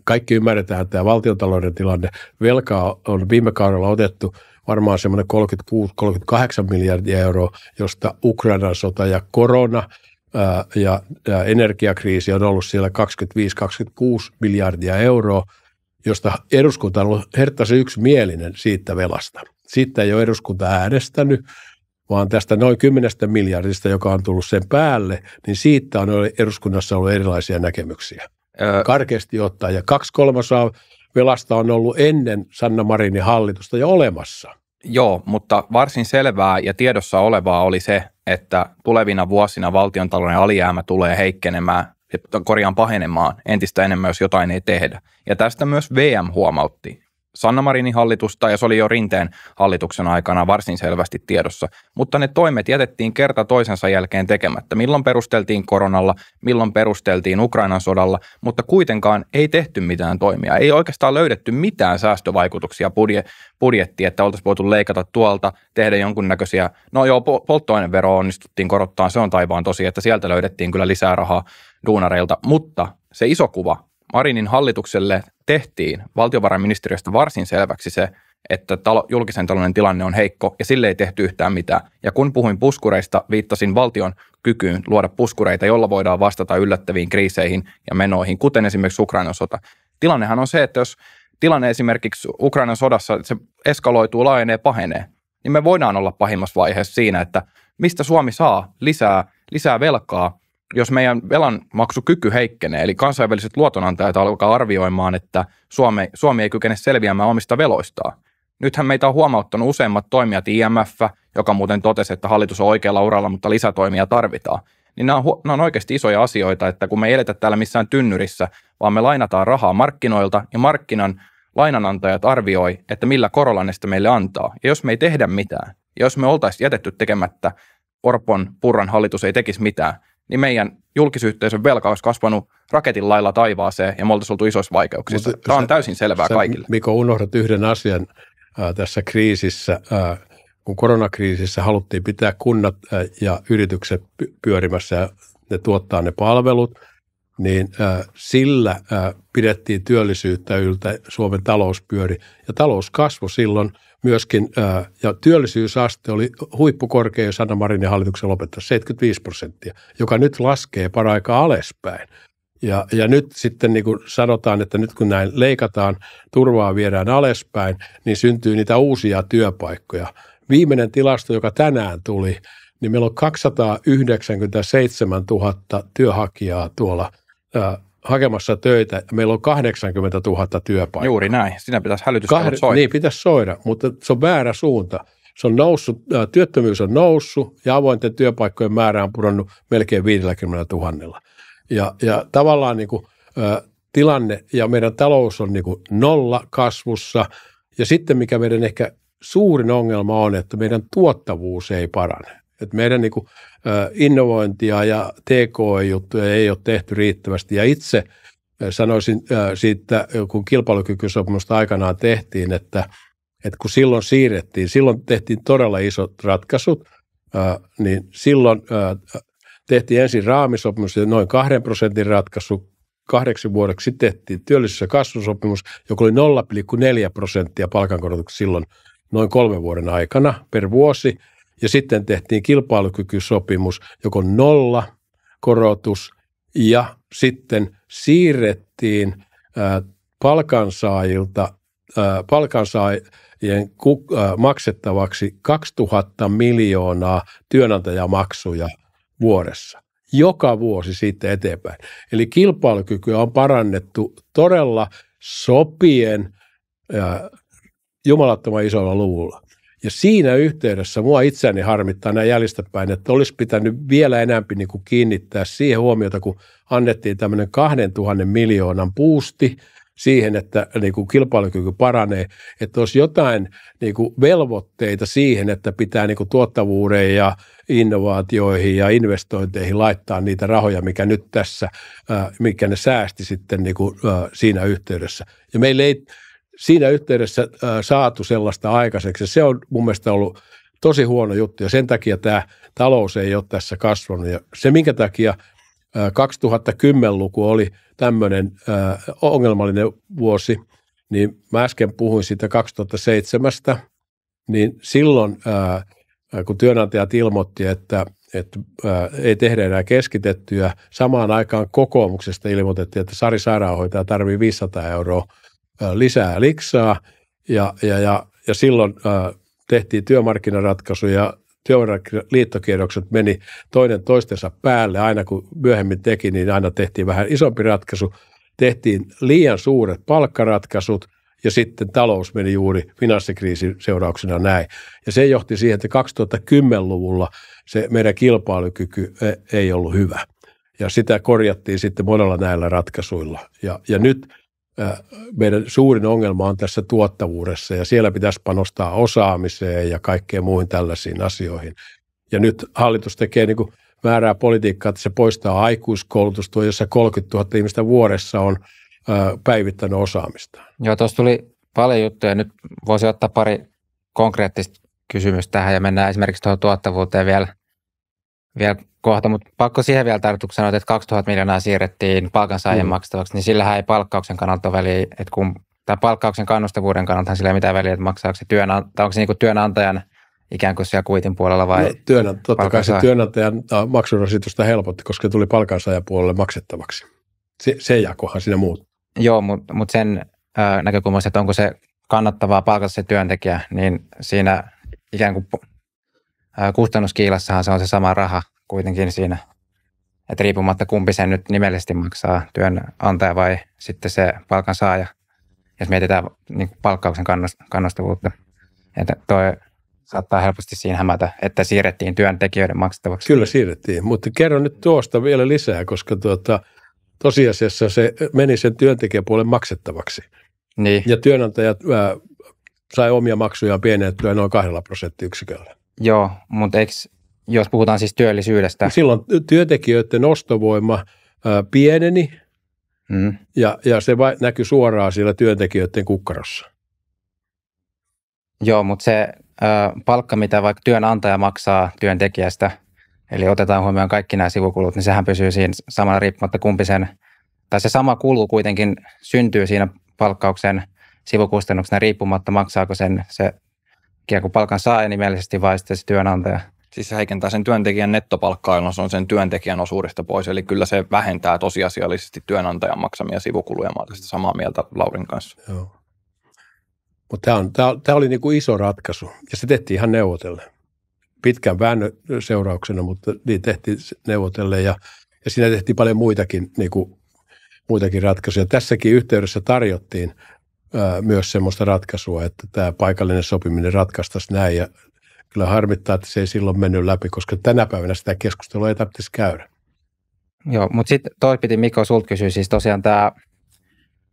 kaikki ymmärretään, että tämä valtiotalouden tilanne, velkaa on viime kaudella otettu varmaan semmoinen 36-38 miljardia euroa, josta Ukrainan sota ja korona ja, ja energiakriisi on ollut siellä 25-26 miljardia euroa, josta eduskunta on ollut herttaisen yksimielinen siitä velasta. Siitä ei ole eduskunta äänestänyt, vaan tästä noin 10 miljardista, joka on tullut sen päälle, niin siitä on eduskunnassa ollut erilaisia näkemyksiä. Öö. Karkeasti ottaen. Ja kaksi kolmasaa velasta on ollut ennen Sanna Marinin hallitusta ja olemassa. Joo, mutta varsin selvää ja tiedossa olevaa oli se, että tulevina vuosina valtiontalouden alijäämä tulee heikkenemään korjaan pahenemaan entistä enemmän, jos jotain ei tehdä. Ja tästä myös VM huomautti, Sanna Marinin hallitusta ja se oli jo Rinteen hallituksen aikana varsin selvästi tiedossa, mutta ne toimet jätettiin kerta toisensa jälkeen tekemättä. Milloin perusteltiin koronalla, milloin perusteltiin Ukrainan sodalla, mutta kuitenkaan ei tehty mitään toimia. Ei oikeastaan löydetty mitään säästövaikutuksia budje, budjettiin, että oltaisiin voitu leikata tuolta, tehdä jonkunnäköisiä, no joo, polttoainevero onnistuttiin korottaa, se on taivaan tosi, että sieltä löydettiin kyllä lisää rahaa duunareilta, mutta se iso kuva Marinin hallitukselle tehtiin valtiovarainministeriöstä varsin selväksi se, että talo, julkisen talouden tilanne on heikko ja sille ei tehty yhtään mitään. Ja kun puhuin puskureista, viittasin valtion kykyyn luoda puskureita, jolla voidaan vastata yllättäviin kriiseihin ja menoihin, kuten esimerkiksi Ukrainan sota. Tilannehan on se, että jos tilanne esimerkiksi Ukrainan sodassa se eskaloituu, laajenee, pahenee, niin me voidaan olla pahimmassa vaiheessa siinä, että mistä Suomi saa lisää, lisää velkaa jos meidän velan maksukyky heikkenee, eli kansainväliset luotonantajat alkaa arvioimaan, että Suomi, Suomi ei kykene selviämään omista veloistaan. Nythän meitä on huomauttanut useimmat toimijat, IMF, joka muuten totesi, että hallitus on oikealla uralla, mutta lisätoimia tarvitaan. Niin nämä on, nämä on oikeasti isoja asioita, että kun me ei eletä täällä missään tynnyrissä, vaan me lainataan rahaa markkinoilta ja markkinan lainanantajat arvioi, että millä korolla ne sitä meille antaa. Ja jos me ei tehdä mitään, ja jos me oltaisiin jätetty tekemättä, Orpon, Purran hallitus ei tekisi mitään, niin meidän julkisyhteisön velka olisi kasvanut raketin lailla taivaaseen ja me oltaisiin oltu isoissa vaikeuksissa. Mutta Tämä on täysin selvää se, kaikille. Miko, unohdat yhden asian äh, tässä kriisissä. Äh, kun koronakriisissä haluttiin pitää kunnat äh, ja yritykset pyörimässä ja ne tuottaa ne palvelut, niin äh, sillä äh, pidettiin työllisyyttä yltä, Suomen talouspyöri ja talous silloin – myöskin, ja työllisyysaste oli huippukorkea Sanna Marinin hallituksen lopettaa, 75 prosenttia, joka nyt laskee paraikaa alespäin. Ja, ja nyt sitten niin kuin sanotaan, että nyt kun näin leikataan, turvaa viedään alespäin, niin syntyy niitä uusia työpaikkoja. Viimeinen tilasto, joka tänään tuli, niin meillä on 297 000 työhakijaa tuolla hakemassa töitä. Meillä on 80 000 työpaikkaa. Juuri näin. Sinä pitäisi hälytyskello Kahd- soida. Niin, pitäisi soida, mutta se on väärä suunta. Se on noussut, äh, työttömyys on noussut ja avointen työpaikkojen määrä on pudonnut melkein 50 000. Ja, ja tavallaan niin kuin, ä, äh, tilanne ja meidän talous on niin kuin nolla kasvussa. Ja sitten mikä meidän ehkä suurin ongelma on, että meidän tuottavuus ei parane. Et meidän niin kuin, innovointia ja TKE-juttuja ei ole tehty riittävästi. Ja itse sanoisin siitä, kun kilpailukykysopimusta aikanaan tehtiin, että, että kun silloin siirrettiin, silloin tehtiin todella isot ratkaisut, niin silloin tehtiin ensin raamisopimus, noin kahden prosentin ratkaisu kahdeksi vuodeksi. Sitten tehtiin työllisyys- ja kasvusopimus, joka oli 0,4 prosenttia palkankorotuksia silloin noin kolmen vuoden aikana per vuosi – ja sitten tehtiin kilpailukykysopimus, joko nolla korotus ja sitten siirrettiin palkansaajilta palkansaajien ku, maksettavaksi 2000 miljoonaa työnantajamaksuja vuodessa joka vuosi siitä eteenpäin. Eli kilpailukykyä on parannettu todella sopien ää, jumalattoman isolla luvulla. Ja siinä yhteydessä mua itseäni harmittaa näin jäljestäpäin, että olisi pitänyt vielä enemmän niin kuin kiinnittää siihen huomiota, kun annettiin tämmöinen 2000 miljoonan puusti siihen, että niin kuin kilpailukyky paranee, että olisi jotain niin kuin velvoitteita siihen, että pitää niin kuin tuottavuuden ja innovaatioihin ja investointeihin laittaa niitä rahoja, mikä nyt tässä, äh, mikä ne säästi sitten niin kuin äh, siinä yhteydessä. Ja meillä ei siinä yhteydessä äh, saatu sellaista aikaiseksi. Se on mun mielestä ollut tosi huono juttu ja sen takia tämä talous ei ole tässä kasvanut. Ja se, minkä takia 2010-luku äh, oli tämmöinen äh, ongelmallinen vuosi, niin mä äsken puhuin siitä 2007, niin silloin kun työnantajat ilmoitti, että, että ei tehdä enää keskitettyä, samaan aikaan kokoomuksesta ilmoitettiin, että Sari Sairaanhoitaja tarvii 500 euroa lisää liksaa ja, ja, ja, ja silloin tehtiin työmarkkinaratkaisuja työmarkkinaliittokierrokset meni toinen toistensa päälle. Aina kun myöhemmin teki, niin aina tehtiin vähän isompi ratkaisu. Tehtiin liian suuret palkkaratkaisut ja sitten talous meni juuri finanssikriisin seurauksena näin. Ja se johti siihen, että 2010-luvulla se meidän kilpailukyky e, ei ollut hyvä. Ja sitä korjattiin sitten monella näillä ratkaisuilla. Ja, ja nyt – meidän suurin ongelma on tässä tuottavuudessa ja siellä pitäisi panostaa osaamiseen ja kaikkeen muihin tällaisiin asioihin. Ja nyt hallitus tekee niin kuin määrää politiikkaa, että se poistaa aikuiskoulutustuen, jossa 30 000 ihmistä vuodessa on päivittänyt osaamista. Joo, tuossa tuli paljon juttuja. Nyt voisi ottaa pari konkreettista kysymystä tähän ja mennään esimerkiksi tuohon tuottavuuteen vielä vielä kohta, mutta pakko siihen vielä tarttua sanoa, että 2000 miljoonaa siirrettiin palkansaajien mm. maksettavaksi, niin sillähän ei palkkauksen kannalta väliä, että kun, tämä palkkauksen kannustavuuden kannalta sillä ei mitään väliä, että maksaako se työnantaja, onko se niin työnantajan ikään kuin siellä kuitin puolella vai? No, työnä, totta kai se työnantajan maksurasitusta helpotti, koska tuli puolelle maksettavaksi. Se, se jakohan siinä muut. Joo, mutta mut sen näkökulmasta, että onko se kannattavaa palkata se työntekijä, niin siinä ikään kuin kustannuskiilassahan se on se sama raha kuitenkin siinä. Että riippumatta kumpi sen nyt nimellisesti maksaa, työnantaja vai sitten se palkansaaja, jos mietitään niin palkkauksen kannustavuutta. Että toi saattaa helposti siinä hämätä, että siirrettiin työntekijöiden maksettavaksi. Kyllä siirrettiin, mutta kerro nyt tuosta vielä lisää, koska tuota, tosiasiassa se meni sen työntekijäpuolen maksettavaksi. Niin. Ja työnantajat äh, sai omia maksujaan pienennettyä noin kahdella prosenttiyksiköllä. Joo, mutta eks, jos puhutaan siis työllisyydestä. Niin silloin työntekijöiden ostovoima pieneni mm. ja, ja se va- näkyy suoraan siellä työntekijöiden kukkarossa. Joo, mutta se ö, palkka, mitä vaikka työnantaja maksaa työntekijästä, eli otetaan huomioon kaikki nämä sivukulut, niin sehän pysyy siinä samana riippumatta kumpi sen, tai se sama kulu kuitenkin syntyy siinä palkkauksen sivukustannuksena riippumatta, maksaako sen se kuin palkan saa nimellisesti vai sitten se työnantaja? Siis se heikentää sen työntekijän nettopalkkaa, jolloin se on sen työntekijän osuudesta pois. Eli kyllä se vähentää tosiasiallisesti työnantajan maksamia sivukuluja. Mä olen samaa mieltä Laurin kanssa. Joo. Mutta tämä, tämä, tämä oli niin kuin iso ratkaisu ja se tehtiin ihan neuvotellen. Pitkän väännön seurauksena, mutta niin tehtiin neuvotellen ja, ja siinä tehtiin paljon muitakin, niin kuin, muitakin ratkaisuja. Tässäkin yhteydessä tarjottiin myös semmoista ratkaisua, että tämä paikallinen sopiminen ratkaistaisi näin. Ja kyllä harmittaa, että se ei silloin mennyt läpi, koska tänä päivänä sitä keskustelua ei tarvitsisi käydä. Joo, mutta sitten toi piti Mikko sult kysyä, siis tosiaan tämä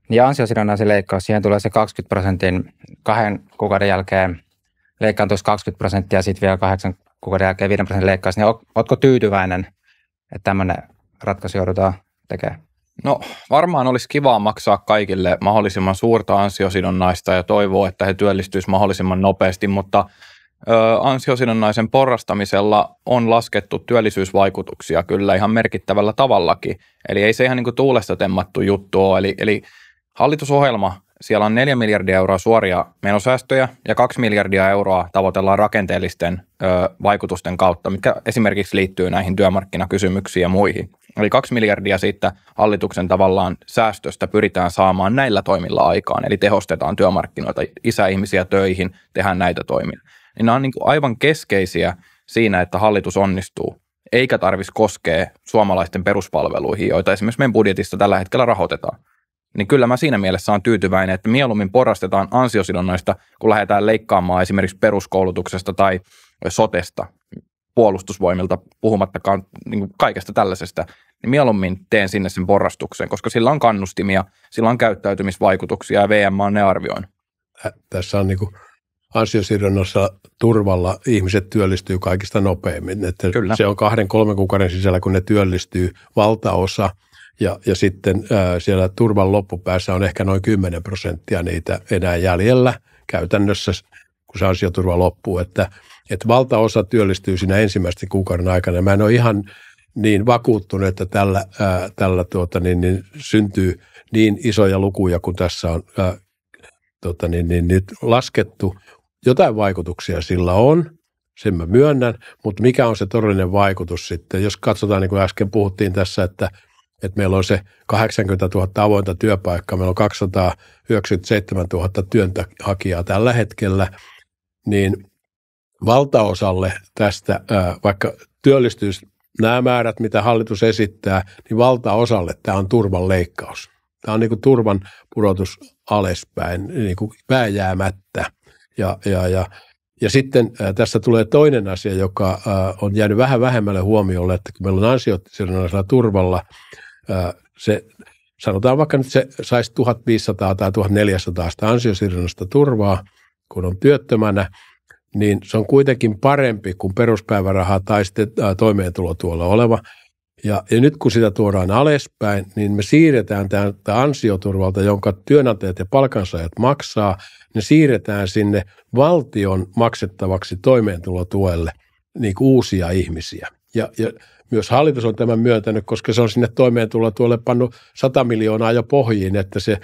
niin ansiosidonnaisen leikkaus, siihen tulee se 20 prosentin kahden kuukauden jälkeen leikkaantuisi 20 prosenttia ja sitten vielä kahdeksan kuukauden jälkeen 5 prosentin leikkaus, niin ootko tyytyväinen, että tämmöinen ratkaisu joudutaan tekemään? No varmaan olisi kiva maksaa kaikille mahdollisimman suurta ansiosidonnaista ja toivoa, että he työllistyisivät mahdollisimman nopeasti, mutta ö, ansiosidonnaisen porrastamisella on laskettu työllisyysvaikutuksia kyllä ihan merkittävällä tavallakin. Eli ei se ihan niin kuin tuulesta temmattu juttu ole. Eli, eli hallitusohjelma siellä on 4 miljardia euroa suoria menosäästöjä ja 2 miljardia euroa tavoitellaan rakenteellisten ö, vaikutusten kautta, mikä esimerkiksi liittyy näihin työmarkkinakysymyksiin ja muihin. Eli 2 miljardia siitä hallituksen tavallaan säästöstä pyritään saamaan näillä toimilla aikaan, eli tehostetaan työmarkkinoita, isäihmisiä töihin, tehdään näitä toimia. Niin nämä on niin aivan keskeisiä siinä, että hallitus onnistuu eikä tarvitsisi koskea suomalaisten peruspalveluihin, joita esimerkiksi meidän budjetista tällä hetkellä rahoitetaan niin kyllä mä siinä mielessä olen tyytyväinen, että mieluummin porastetaan ansiosidonnaista, kun lähdetään leikkaamaan esimerkiksi peruskoulutuksesta tai sotesta puolustusvoimilta, puhumattakaan niin kaikesta tällaisesta, niin mieluummin teen sinne sen porrastuksen, koska sillä on kannustimia, sillä on käyttäytymisvaikutuksia ja VM on ne arvioin. Tässä on niin kuin turvalla ihmiset työllistyy kaikista nopeimmin. Että Se on kahden, kolmen kuukauden sisällä, kun ne työllistyy valtaosa – ja, ja sitten ää, siellä turvan loppupäässä on ehkä noin 10 prosenttia niitä enää jäljellä käytännössä, kun se ansioturva loppuu. Että, että valtaosa työllistyy siinä ensimmäisten kuukauden aikana. Mä en ole ihan niin vakuuttunut, että tällä, ää, tällä tuota, niin, niin syntyy niin isoja lukuja kuin tässä on ää, tota, niin, niin, nyt laskettu. Jotain vaikutuksia sillä on, sen mä myönnän, mutta mikä on se todellinen vaikutus sitten? Jos katsotaan, niin kuin äsken puhuttiin tässä, että – että meillä on se 80 000 avointa työpaikkaa, meillä on 297 000 työnhakijaa tällä hetkellä, niin valtaosalle tästä, vaikka työllistyys, nämä määrät, mitä hallitus esittää, niin valtaosalle tämä on turvan leikkaus. Tämä on niin kuin turvan pudotus alespäin niin kuin pääjäämättä. Ja, ja, ja, ja sitten tässä tulee toinen asia, joka on jäänyt vähän vähemmälle huomiolle, että kun meillä on ansiosidonnaisella turvalla se, sanotaan vaikka nyt se saisi 1500 tai 1400 sitä ansiosidonnaista turvaa, kun on työttömänä, niin se on kuitenkin parempi kuin peruspäiväraha tai sitten toimeentulo tuolla oleva. Ja, ja nyt kun sitä tuodaan alespäin, niin me siirretään tämän, tämän ansioturvalta, jonka työnantajat ja palkansaajat maksaa, ne siirretään sinne valtion maksettavaksi toimeentulotuelle niin kuin uusia ihmisiä. Ja, ja myös hallitus on tämän myöntänyt, koska se on sinne toimeentuloa tuolle pannut 100 miljoonaa jo pohjiin, että se,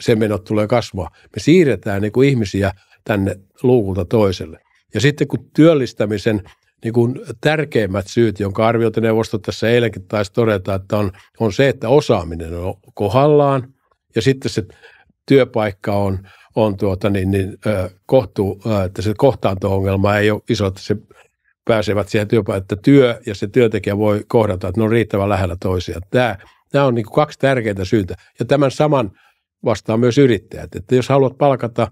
se menot tulee kasvaa. Me siirretään niin kuin ihmisiä tänne luukulta toiselle. Ja sitten kun työllistämisen niin kuin tärkeimmät syyt, jonka arviointineuvosto tässä eilenkin taisi todeta, että on, on se, että osaaminen on kohdallaan ja sitten se työpaikka on, on tuota niin, niin, kohtuu, että se kohtaanto-ongelma ei ole iso, että se pääsevät siihen työpaikkaan, että työ ja se työntekijä voi kohdata, että ne on riittävän lähellä toisiaan. Tämä, tämä on niin kaksi tärkeintä syytä. Ja tämän saman vastaa myös yrittäjät, että jos haluat palkata,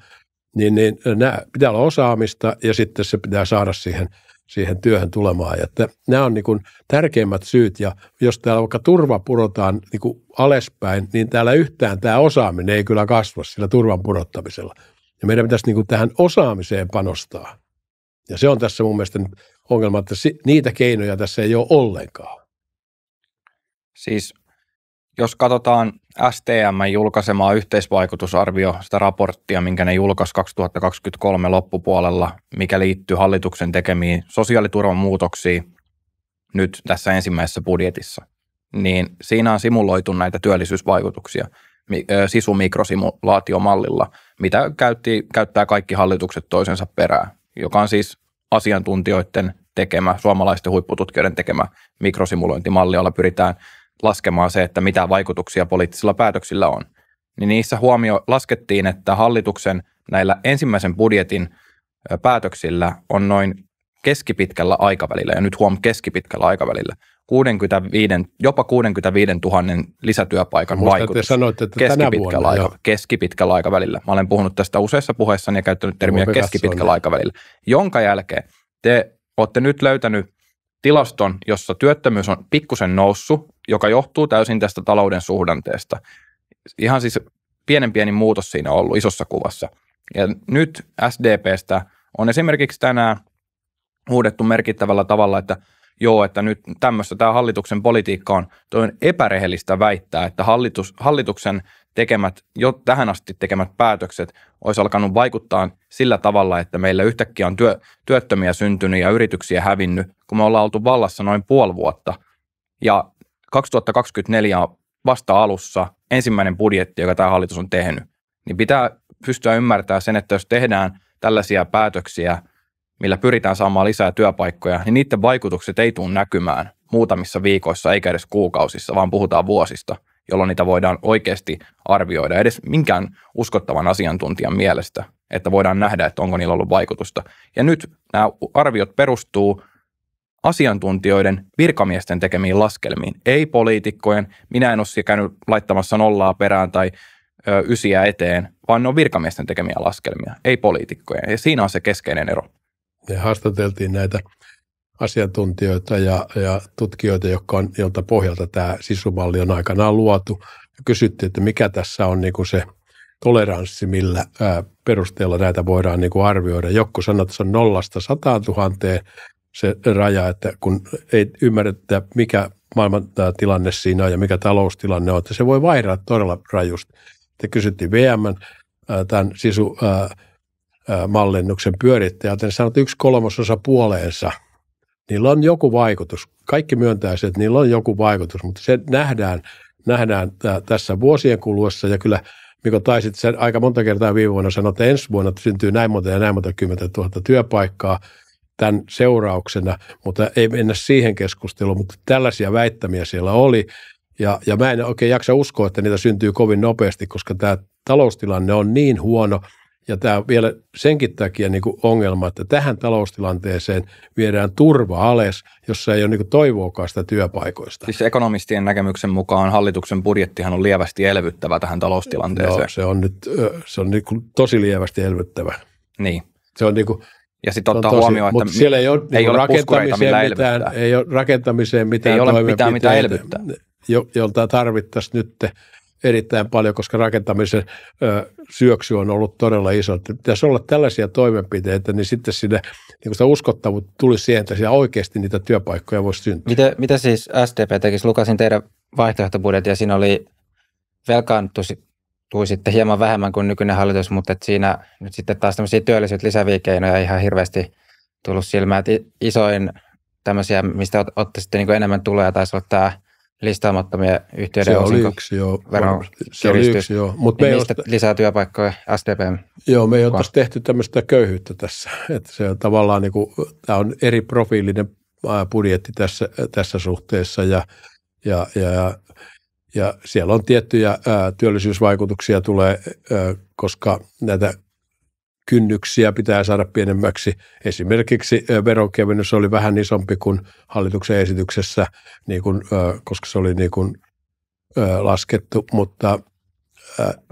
niin, niin nämä, pitää olla osaamista ja sitten se pitää saada siihen, siihen työhön tulemaan. Ja että nämä on niin tärkeimmät syyt ja jos täällä vaikka turva pudotaan niin kuin alespäin, niin täällä yhtään tämä osaaminen ei kyllä kasva sillä turvan pudottamisella. Ja meidän pitäisi niin tähän osaamiseen panostaa. Ja se on tässä mun mielestä ongelma, että niitä keinoja tässä ei ole ollenkaan. Siis jos katsotaan STM julkaisemaa yhteisvaikutusarvio, sitä raporttia, minkä ne julkaisi 2023 loppupuolella, mikä liittyy hallituksen tekemiin sosiaaliturvan muutoksiin nyt tässä ensimmäisessä budjetissa, niin siinä on simuloitu näitä työllisyysvaikutuksia sisumikrosimulaatiomallilla, mitä käytti, käyttää kaikki hallitukset toisensa perään, joka on siis asiantuntijoiden tekemä, suomalaisten huippututkijoiden tekemä mikrosimulointimalli, jolla pyritään laskemaan se, että mitä vaikutuksia poliittisilla päätöksillä on. Niin niissä huomio laskettiin, että hallituksen näillä ensimmäisen budjetin päätöksillä on noin keskipitkällä aikavälillä, ja nyt huom keskipitkällä aikavälillä, 65, jopa 65 000 lisätyöpaikan Musta, vaikutus että sanoitte, että keskipitkällä, tänä vuonna, aika, keskipitkällä aikavälillä. Mä olen puhunut tästä useissa puheissani ja käyttänyt termiä keskipitkällä aikavälillä, jonka jälkeen te olette nyt löytänyt tilaston, jossa työttömyys on pikkusen noussut, joka johtuu täysin tästä talouden suhdanteesta. Ihan siis pienen pieni muutos siinä on ollut isossa kuvassa. Ja nyt SDPstä on esimerkiksi tänään huudettu merkittävällä tavalla, että joo, että nyt tämmöistä tämä hallituksen politiikka on. Toi on epärehellistä väittää, että hallitus, hallituksen tekemät, jo tähän asti tekemät päätökset olisi alkanut vaikuttaa sillä tavalla, että meillä yhtäkkiä on työ, työttömiä syntynyt ja yrityksiä hävinnyt, kun me ollaan oltu vallassa noin puoli vuotta. Ja 2024 vasta alussa ensimmäinen budjetti, joka tämä hallitus on tehnyt, niin pitää pystyä ymmärtämään sen, että jos tehdään tällaisia päätöksiä – millä pyritään saamaan lisää työpaikkoja, niin niiden vaikutukset ei tule näkymään muutamissa viikoissa eikä edes kuukausissa, vaan puhutaan vuosista, jolloin niitä voidaan oikeasti arvioida edes minkään uskottavan asiantuntijan mielestä, että voidaan nähdä, että onko niillä ollut vaikutusta. Ja nyt nämä arviot perustuu asiantuntijoiden virkamiesten tekemiin laskelmiin, ei poliitikkojen. Minä en ole käynyt laittamassa nollaa perään tai ysiä eteen, vaan ne on virkamiesten tekemiä laskelmia, ei poliitikkojen. Ja siinä on se keskeinen ero me haastateltiin näitä asiantuntijoita ja, ja tutkijoita, jotka on, jolta pohjalta tämä sisumalli on aikanaan luotu. Ja kysyttiin, että mikä tässä on niin kuin se toleranssi, millä ää, perusteella näitä voidaan niin kuin arvioida. Joku sanoo, että se on nollasta sataan tuhanteen se raja, että kun ei ymmärretä, mikä maailman tilanne siinä on ja mikä taloustilanne on, että se voi vaihdella todella rajusti. Te kysyttiin VM tämän sisu ää, mallinnuksen pyörittäjä, joten sanot yksi kolmasosa puoleensa, niillä on joku vaikutus. Kaikki myöntää se, että niillä on joku vaikutus, mutta se nähdään, nähdään tässä vuosien kuluessa ja kyllä Miko taisit sen aika monta kertaa viime vuonna sanoa, että ensi vuonna syntyy näin monta ja näin monta kymmentä tuhatta työpaikkaa tämän seurauksena, mutta ei mennä siihen keskusteluun, mutta tällaisia väittämiä siellä oli. Ja, ja mä en oikein jaksa uskoa, että niitä syntyy kovin nopeasti, koska tämä taloustilanne on niin huono – ja tämä on vielä senkin takia niin kuin ongelma, että tähän taloustilanteeseen viedään turva ales, jossa ei ole niin kuin toivoakaan sitä työpaikoista. Siis ekonomistien näkemyksen mukaan hallituksen budjettihan on lievästi elvyttävä tähän taloustilanteeseen. No, se on nyt se on niin kuin tosi lievästi elvyttävä. Niin. Se on niin kuin, ja sitten ottaa tosi, huomioon, että mutta siellä ei ole, niinku ei ole rakentamiseen mitään, ei ole rakentamiseen mitään ei ole mitään, mitä elvyttää. Jo, jolta tarvittaisiin nyt erittäin paljon, koska rakentamisen ö, syöksy on ollut todella iso. Pitäisi olla tällaisia toimenpiteitä, niin sitten sinne niin sitä uskottavuutta tulisi siihen, että oikeasti niitä työpaikkoja voisi syntyä. Mitä, mitä siis SDP tekisi? Lukasin teidän vaihtoehtobudjetin ja siinä oli velkaantui sitten hieman vähemmän kuin nykyinen hallitus, mutta että siinä nyt sitten taas tämmöisiä työllisyyttä lisäviä keinoja ihan hirveästi tullut silmään, että isoin tämmöisiä, mistä ottaisitte niin enemmän tulee, taisi olla tämä – listaamattomia yhtiöiden se kaksi yksi, se oli yksi, joo. niin niistä osta... lisää työpaikkoja SDP. Joo, me ei oltaisi tehty tämmöistä köyhyyttä tässä. Että se on tavallaan niin kuin, tämä on eri profiilinen budjetti tässä, tässä suhteessa ja, ja, ja, ja siellä on tiettyjä ää, työllisyysvaikutuksia tulee, ää, koska näitä kynnyksiä pitää saada pienemmäksi. Esimerkiksi veronkevennys oli vähän isompi kuin hallituksen esityksessä, niin kuin, koska se oli niin kuin laskettu, mutta...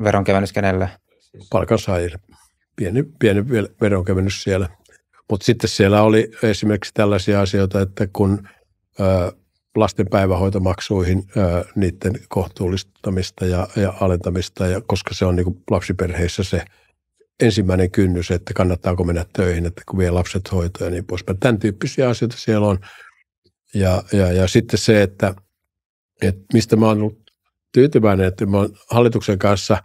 Veronkevennys kenelle? Palkansaajille. Pieni, pieni veronkevennys siellä. Mutta sitten siellä oli esimerkiksi tällaisia asioita, että kun lasten päivähoitomaksuihin niiden kohtuullistamista ja, ja alentamista, ja koska se on niin kuin lapsiperheissä se – ensimmäinen kynnys, että kannattaako mennä töihin, että kun vie lapset hoitoja ja niin poispäin. Tämän tyyppisiä asioita siellä on. Ja, ja, ja sitten se, että, että mistä mä oon ollut tyytyväinen, että mä oon hallituksen kanssa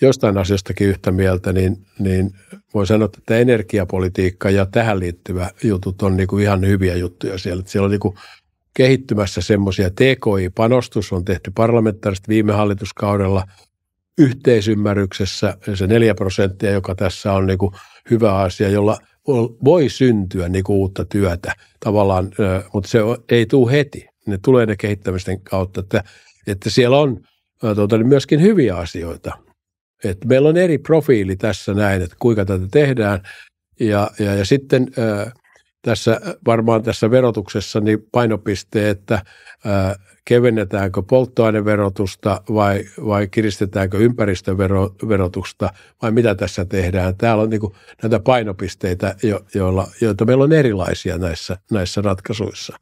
jostain asiastakin yhtä mieltä, niin, niin voi sanoa, että energiapolitiikka ja tähän liittyvä jutut on niin kuin ihan hyviä juttuja siellä. Että siellä on niin kuin kehittymässä semmoisia TKI-panostus on tehty parlamentaarisesti viime hallituskaudella – yhteisymmärryksessä se neljä prosenttia, joka tässä on niin kuin hyvä asia, jolla voi syntyä niin kuin uutta työtä tavallaan, mutta se ei tule heti. Ne tulee ne kehittämisten kautta, että, että siellä on tuota, niin myöskin hyviä asioita. Että meillä on eri profiili tässä näin, että kuinka tätä tehdään. Ja, ja, ja sitten ää, tässä varmaan tässä verotuksessa niin painopiste, että ää, kevennetäänkö polttoaineverotusta vai, vai kiristetäänkö ympäristöverotusta vai mitä tässä tehdään. Täällä on niin kuin näitä painopisteitä, jo, joilla, joita meillä on erilaisia näissä, näissä ratkaisuissa.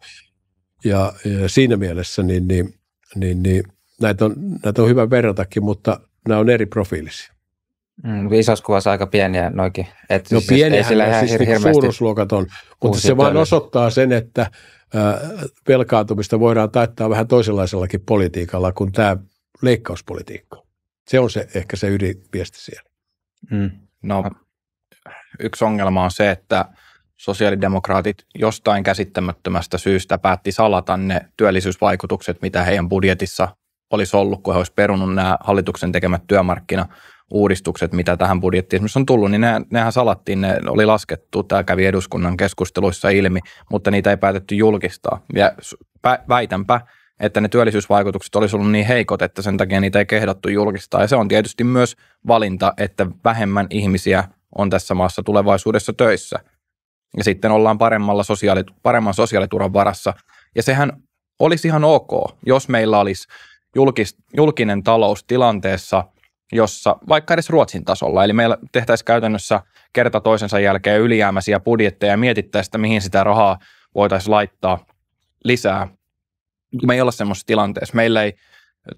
Ja, ja siinä mielessä niin, niin, niin, niin näitä, on, näitä on hyvä verratakin, mutta nämä on eri profiilisia. Mm, isossa kuvassa aika pieniä noikin. Et no siis, pieniä, siis, siis hir- niinku suuruusluokat on, mutta se vain osoittaa sen, että – velkaantumista voidaan taittaa vähän toisenlaisellakin politiikalla kuin tämä leikkauspolitiikka. Se on se ehkä se ydinviesti siellä. Mm. No, yksi ongelma on se, että sosiaalidemokraatit jostain käsittämättömästä syystä päätti salata ne työllisyysvaikutukset, mitä heidän budjetissa olisi ollut, kun he olisivat perunut nämä hallituksen tekemät työmarkkina uudistukset, mitä tähän budjettiin esimerkiksi on tullut, niin ne, nehän salattiin, ne oli laskettu, tämä kävi eduskunnan keskusteluissa ilmi, mutta niitä ei päätetty julkistaa. Ja väitänpä, että ne työllisyysvaikutukset olisi ollut niin heikot, että sen takia niitä ei kehdattu julkistaa. Ja se on tietysti myös valinta, että vähemmän ihmisiä on tässä maassa tulevaisuudessa töissä. Ja sitten ollaan paremmalla sosiaali, paremman sosiaaliturvan varassa. Ja sehän olisi ihan ok, jos meillä olisi julkis, julkinen talous tilanteessa – jossa vaikka edes Ruotsin tasolla, eli meillä tehtäisiin käytännössä kerta toisensa jälkeen ylijäämäisiä budjetteja ja mietittäisiin, että mihin sitä rahaa voitaisiin laittaa lisää. Me ei olla semmoisessa tilanteessa. Meillä ei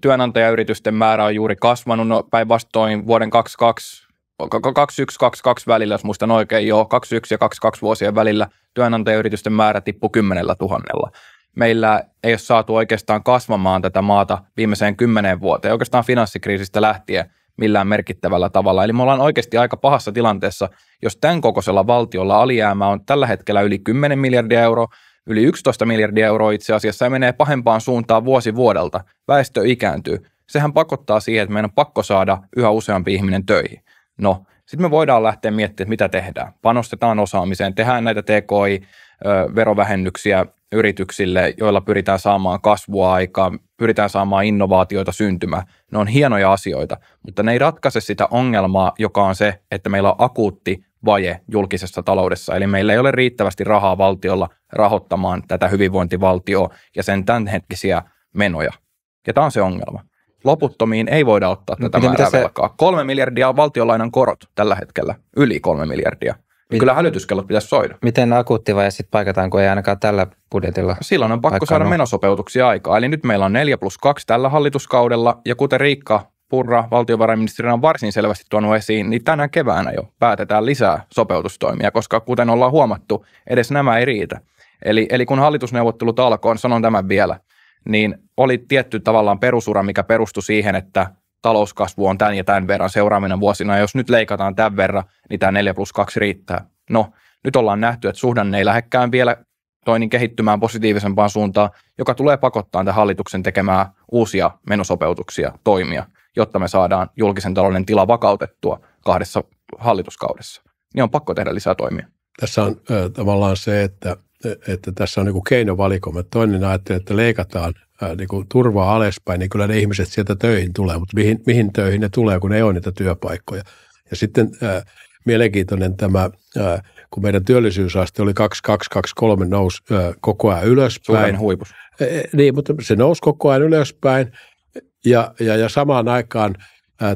työnantajayritysten määrä on juuri kasvanut, no päinvastoin vuoden 22 2022 välillä, jos muistan oikein, jo, 21 ja 22 vuosien välillä työnantajayritysten määrä tippui 10 tuhannella. Meillä ei ole saatu oikeastaan kasvamaan tätä maata viimeiseen kymmeneen vuoteen, oikeastaan finanssikriisistä lähtien – millään merkittävällä tavalla. Eli me ollaan oikeasti aika pahassa tilanteessa, jos tämän kokoisella valtiolla alijäämä on tällä hetkellä yli 10 miljardia euroa, yli 11 miljardia euroa itse asiassa ja menee pahempaan suuntaan vuosi vuodelta. Väestö ikääntyy. Sehän pakottaa siihen, että meidän on pakko saada yhä useampi ihminen töihin. No, sitten me voidaan lähteä miettimään, mitä tehdään. Panostetaan osaamiseen, tehdään näitä TKI-verovähennyksiä, yrityksille, joilla pyritään saamaan kasvua aikaa, pyritään saamaan innovaatioita syntymään. Ne on hienoja asioita, mutta ne ei ratkaise sitä ongelmaa, joka on se, että meillä on akuutti vaje julkisessa taloudessa. Eli meillä ei ole riittävästi rahaa valtiolla rahoittamaan tätä hyvinvointivaltioa ja sen tämänhetkisiä menoja. Ja tämä on se ongelma. Loputtomiin ei voida ottaa no tätä määrää se... velkaa. Kolme miljardia valtionlainan korot tällä hetkellä, yli kolme miljardia. Mit, niin Kyllä hälytyskellot pitäisi soida. Miten akuutti vai sitten paikataan, kun ei ainakaan tällä budjetilla? Silloin on pakko paikannut. saada menosopeutuksia aikaa. Eli nyt meillä on 4 plus 2 tällä hallituskaudella, ja kuten Riikka Purra valtiovarainministerinä on varsin selvästi tuonut esiin, niin tänä keväänä jo päätetään lisää sopeutustoimia, koska kuten ollaan huomattu, edes nämä ei riitä. Eli, eli kun hallitusneuvottelut alkoon, sanon tämän vielä, niin oli tietty tavallaan perusura, mikä perustui siihen, että talouskasvu on tämän ja tämän verran seuraavina vuosina, ja jos nyt leikataan tämän verran, niin tämä 4 plus 2 riittää. No, nyt ollaan nähty, että suhdanne ei lähdekään vielä toinen kehittymään positiivisempaan suuntaan, joka tulee pakottaa tämän hallituksen tekemään uusia menosopeutuksia, toimia, jotta me saadaan julkisen talouden tila vakautettua kahdessa hallituskaudessa. Niin on pakko tehdä lisää toimia. Tässä on äh, tavallaan se, että, että tässä on niin keinovalikoima. Toinen ajattelee, että leikataan ää, niin kuin turvaa alespäin, niin kyllä ne ihmiset sieltä töihin tulee, mutta mihin, mihin töihin ne tulee, kun ei ole niitä työpaikkoja. Ja sitten ää, mielenkiintoinen tämä, ää, kun meidän työllisyysaste oli 2223 nousi ää, koko ajan ylöspäin. Suuren huipus. Ää, e, e, niin, mutta se nousi koko ajan ylöspäin ja, ja, ja samaan aikaan –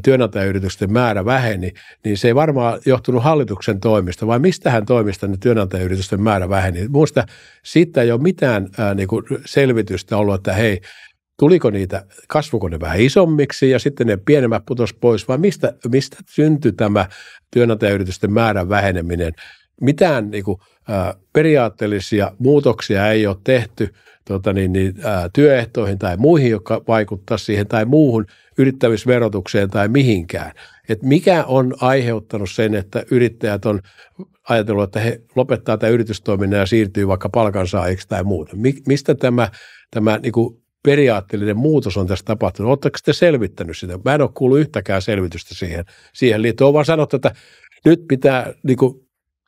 työnantajayritysten määrä väheni, niin se ei varmaan johtunut hallituksen toimista, vai mistähän toimista ne työnantajayritysten määrä väheni. Minusta siitä ei ole mitään ää, niin kuin selvitystä ollut, että hei, tuliko niitä, kasvuko ne vähän isommiksi ja sitten ne pienemmät putos pois, vai mistä, mistä syntyi tämä työnantajayritysten määrän väheneminen. Mitään niin kuin, ää, periaatteellisia muutoksia ei ole tehty tota niin, niin, ää, työehtoihin tai muihin, jotka vaikuttaa siihen tai muuhun – yrittämisverotukseen tai mihinkään. Et mikä on aiheuttanut sen, että yrittäjät on ajatellut, että he lopettaa tämän yritystoiminnan ja siirtyy vaikka palkansaajiksi tai muuta. Mistä tämä, tämä niin kuin periaatteellinen muutos on tässä tapahtunut? Oletteko te selvittänyt sitä? Mä en ole kuullut yhtäkään selvitystä siihen, siihen liittyen. On vaan sanottu, että nyt pitää niin kuin,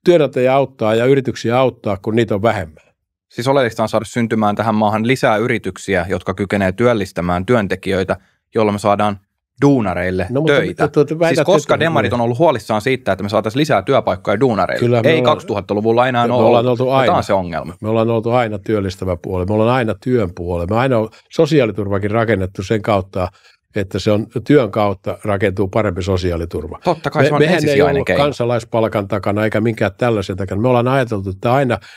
työnantajia auttaa ja yrityksiä auttaa, kun niitä on vähemmän. Siis oleellista on saada syntymään tähän maahan lisää yrityksiä, jotka kykenevät työllistämään työntekijöitä – jolla me saadaan duunareille no, töitä. Mutta, mutta, siis koska että... demarit on ollut huolissaan siitä, että me saataisiin lisää työpaikkoja duunareille. Kyllä Ei 2000-luvulla enää me ollut. ollut aina, tämä on se ongelma. Me ollaan oltu aina työllistävä puoli. Me ollaan aina työn puoli. Me aina on sosiaaliturvakin rakennettu sen kautta, että se on työn kautta rakentuu parempi sosiaaliturva. Totta kai se me, on ensisijainen ei keino. kansalaispalkan takana eikä minkään tällaisen takana. Me ollaan ajateltu, että aina –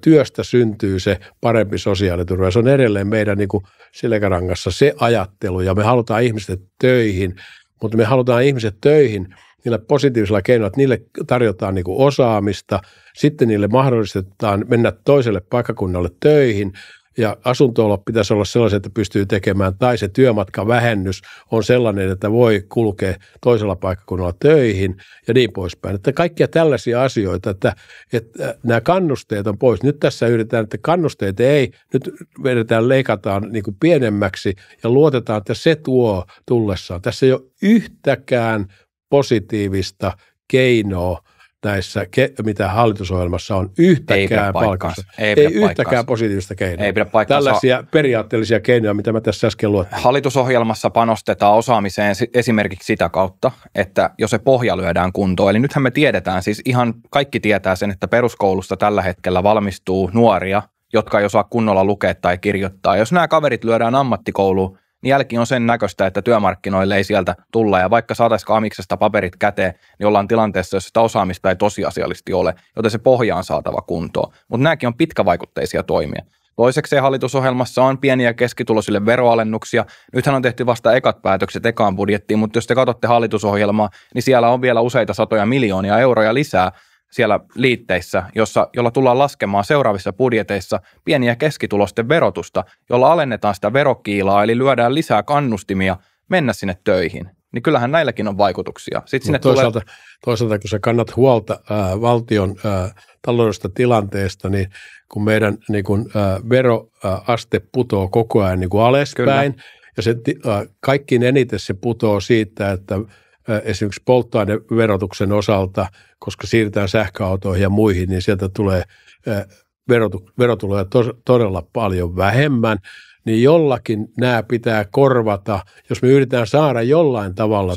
työstä syntyy se parempi sosiaaliturva. Se on edelleen meidän niin kuin selkärangassa se ajattelu ja me halutaan ihmiset töihin, mutta me halutaan ihmiset töihin niillä positiivisilla keinoilla, että niille tarjotaan niin osaamista, sitten niille mahdollistetaan mennä toiselle paikkakunnalle töihin, ja asunto pitäisi olla sellaisia, että pystyy tekemään, tai se työmatkavähennys on sellainen, että voi kulkea toisella paikkakunnalla töihin ja niin poispäin. Että kaikkia tällaisia asioita, että, että nämä kannusteet on pois. Nyt tässä yritetään, että kannusteet ei, nyt vedetään, leikataan niin kuin pienemmäksi ja luotetaan, että se tuo tullessaan. Tässä ei ole yhtäkään positiivista keinoa näissä, mitä hallitusohjelmassa on, yhtäkään palkassa. Ei, ei yhtäkään paikkaansa. positiivista keinoa. Ei pidä Tällaisia periaatteellisia keinoja, mitä mä tässä äsken luottiin. Hallitusohjelmassa panostetaan osaamiseen esimerkiksi sitä kautta, että jos se pohja lyödään kuntoon. Eli nythän me tiedetään, siis ihan kaikki tietää sen, että peruskoulusta tällä hetkellä valmistuu nuoria, jotka ei osaa kunnolla lukea tai kirjoittaa. Jos nämä kaverit lyödään ammattikouluun, niin jälki on sen näköistä, että työmarkkinoille ei sieltä tulla. Ja vaikka saataisiin amiksesta paperit käteen, niin ollaan tilanteessa, jossa sitä osaamista ei tosiasiallisesti ole, joten se pohja on saatava kuntoon. Mutta nämäkin on pitkävaikutteisia toimia. Toiseksi hallitusohjelmassa on pieniä keskitulosille veroalennuksia. Nythän on tehty vasta ekat päätökset ekaan budjettiin, mutta jos te katsotte hallitusohjelmaa, niin siellä on vielä useita satoja miljoonia euroja lisää siellä liitteissä, jossa, jolla tullaan laskemaan seuraavissa budjeteissa pieniä keskitulosten verotusta, jolla alennetaan sitä verokiilaa, eli lyödään lisää kannustimia mennä sinne töihin. Niin kyllähän näilläkin on vaikutuksia. Sitten no sinne toisaalta, tulee... toisaalta, kun sä kannat huolta ää, äh, valtion ää, äh, taloudellisesta tilanteesta, niin kun meidän niin kun, ää, äh, veroaste putoaa koko ajan niin kuin Kyllä. ja se, ää, kaikkiin eniten se putoaa siitä, että – esimerkiksi polttoaineverotuksen osalta, koska siirrytään sähköautoihin ja muihin, niin sieltä tulee verotuloja todella paljon vähemmän, niin jollakin nämä pitää korvata. Jos me yritetään saada jollain tavalla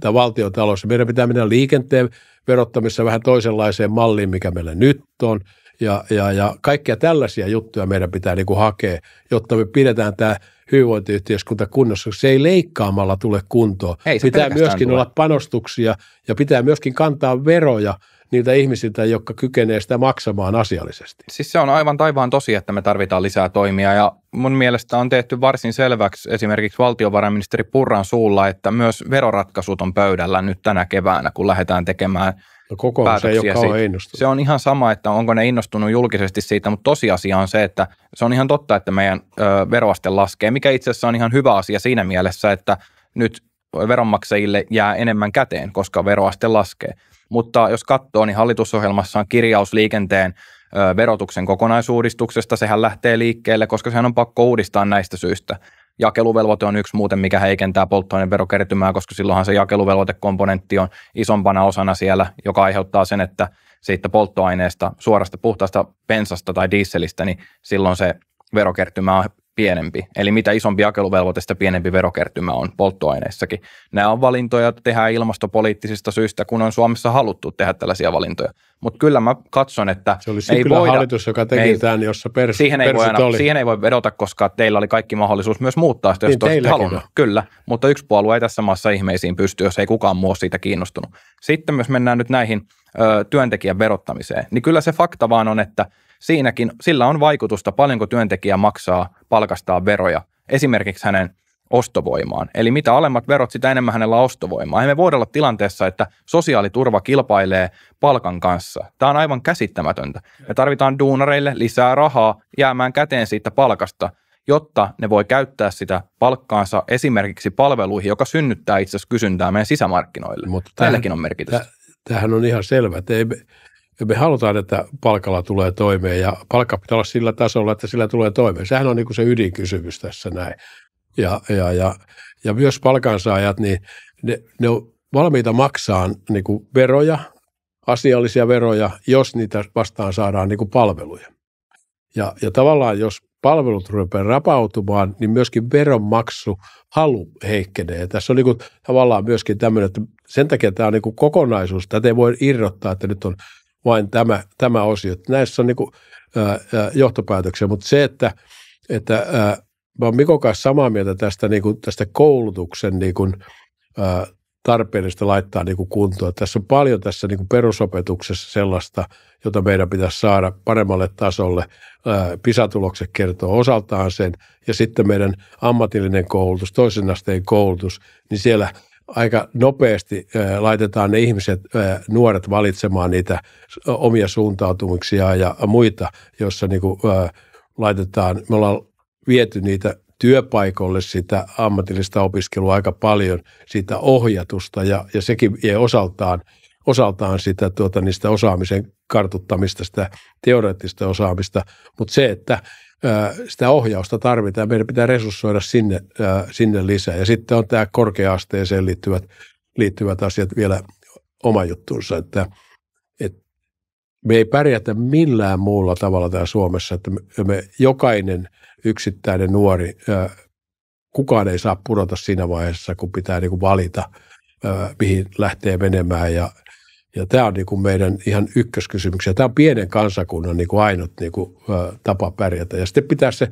tämä valtiotalous, niin meidän pitää mennä liikenteen verottamissa vähän toisenlaiseen malliin, mikä meillä nyt on – ja, ja, ja kaikkia tällaisia juttuja meidän pitää niin kuin hakea, jotta me pidetään tämä hyvinvointiyhteiskunta kunnossa. Se ei leikkaamalla tule kuntoon. Ei pitää myöskin tule. olla panostuksia ja pitää myöskin kantaa veroja – niiltä ihmisiltä, jotka kykenee sitä maksamaan asiallisesti. Siis se on aivan taivaan tosi, että me tarvitaan lisää toimia ja mun mielestä on tehty varsin selväksi esimerkiksi valtiovarainministeri Purran suulla, että myös veroratkaisut on pöydällä nyt tänä keväänä, kun lähdetään tekemään No se ei ole innostunut. Se on ihan sama, että onko ne innostunut julkisesti siitä, mutta tosiasia on se, että se on ihan totta, että meidän veroaste laskee, mikä itse asiassa on ihan hyvä asia siinä mielessä, että nyt veronmaksajille jää enemmän käteen, koska veroaste laskee mutta jos katsoo, niin hallitusohjelmassa on kirjaus liikenteen verotuksen kokonaisuudistuksesta. Sehän lähtee liikkeelle, koska sehän on pakko uudistaa näistä syistä. Jakeluvelvoite on yksi muuten, mikä heikentää polttoaineverokertymää, koska silloinhan se jakeluvelvoitekomponentti on isompana osana siellä, joka aiheuttaa sen, että siitä polttoaineesta, suorasta puhtaasta pensasta tai dieselistä, niin silloin se verokertymä on pienempi. Eli mitä isompi jakeluvelvoite, sitä pienempi verokertymä on polttoaineissakin. Nämä on valintoja tehdään ilmastopoliittisista syistä, kun on Suomessa haluttu tehdä tällaisia valintoja. Mutta kyllä mä katson, että Se oli ei voida, hallitus, joka teki ei, tämän, jossa pers, siihen ei, voi aina, oli. siihen ei voi vedota, koska teillä oli kaikki mahdollisuus myös muuttaa sitä, jos niin halunnut. Kyllä, mutta yksi puolue ei tässä maassa ihmeisiin pysty, jos ei kukaan muu ole siitä kiinnostunut. Sitten myös mennään nyt näihin ö, työntekijän verottamiseen. Niin kyllä se fakta vaan on, että – siinäkin sillä on vaikutusta, paljonko työntekijä maksaa palkastaa veroja, esimerkiksi hänen ostovoimaan. Eli mitä alemmat verot, sitä enemmän hänellä on ostovoimaa. Emme voi olla tilanteessa, että sosiaaliturva kilpailee palkan kanssa. Tämä on aivan käsittämätöntä. Me tarvitaan duunareille lisää rahaa jäämään käteen siitä palkasta, jotta ne voi käyttää sitä palkkaansa esimerkiksi palveluihin, joka synnyttää itse asiassa kysyntää meidän sisämarkkinoille. Mutta Tälläkin on merkitystä. Tämähän on ihan selvä, että ei, ja me halutaan, että palkalla tulee toimeen ja palkka pitää olla sillä tasolla, että sillä tulee toimeen. Sehän on niin kuin se ydinkysymys tässä näin. Ja, ja, ja, ja myös palkansaajat, niin ne, ne on valmiita maksaa niin kuin veroja, asiallisia veroja, jos niitä vastaan saadaan niin kuin palveluja. Ja, ja tavallaan jos palvelut rupeaa rapautumaan, niin myöskin veronmaksu halu heikkenee. Tässä on niin kuin, tavallaan myöskin tämmöinen, että sen takia tämä on niin kuin kokonaisuus. Tätä ei voi irrottaa, että nyt on vain tämä, tämä osio. Näissä on niin kuin, ää, johtopäätöksiä, mutta se, että, että ää, mä Mikon kanssa samaa mieltä tästä, niin kuin, tästä koulutuksen niin kuin, ää, tarpeellista laittaa niin kuin kuntoon. Tässä on paljon tässä niin kuin perusopetuksessa sellaista, jota meidän pitäisi saada paremmalle tasolle. Pisatulokset kertoo osaltaan sen, ja sitten meidän ammatillinen koulutus, toisen asteen koulutus, niin siellä – aika nopeasti laitetaan ne ihmiset, nuoret valitsemaan niitä omia suuntautumuksia ja muita, jossa niin kuin laitetaan, me ollaan viety niitä työpaikoille sitä ammatillista opiskelua aika paljon, sitä ohjatusta ja, ja sekin vie osaltaan, osaltaan sitä tuota, niistä osaamisen kartuttamista, sitä teoreettista osaamista, mutta se, että sitä ohjausta tarvitaan. Meidän pitää resurssoida sinne, sinne lisää. Ja sitten on tämä korkea-asteeseen liittyvät, liittyvät asiat vielä oma juttuunsa, että, että me ei pärjätä millään muulla tavalla täällä Suomessa, että me, me jokainen yksittäinen nuori, kukaan ei saa pudota siinä vaiheessa, kun pitää niin kuin valita, mihin lähtee menemään ja, ja tämä on niin kuin meidän ihan ykköskysymyksiä. Tämä on pienen kansakunnan niin kuin ainut niin kuin, ä, tapa pärjätä. Ja sitten pitää se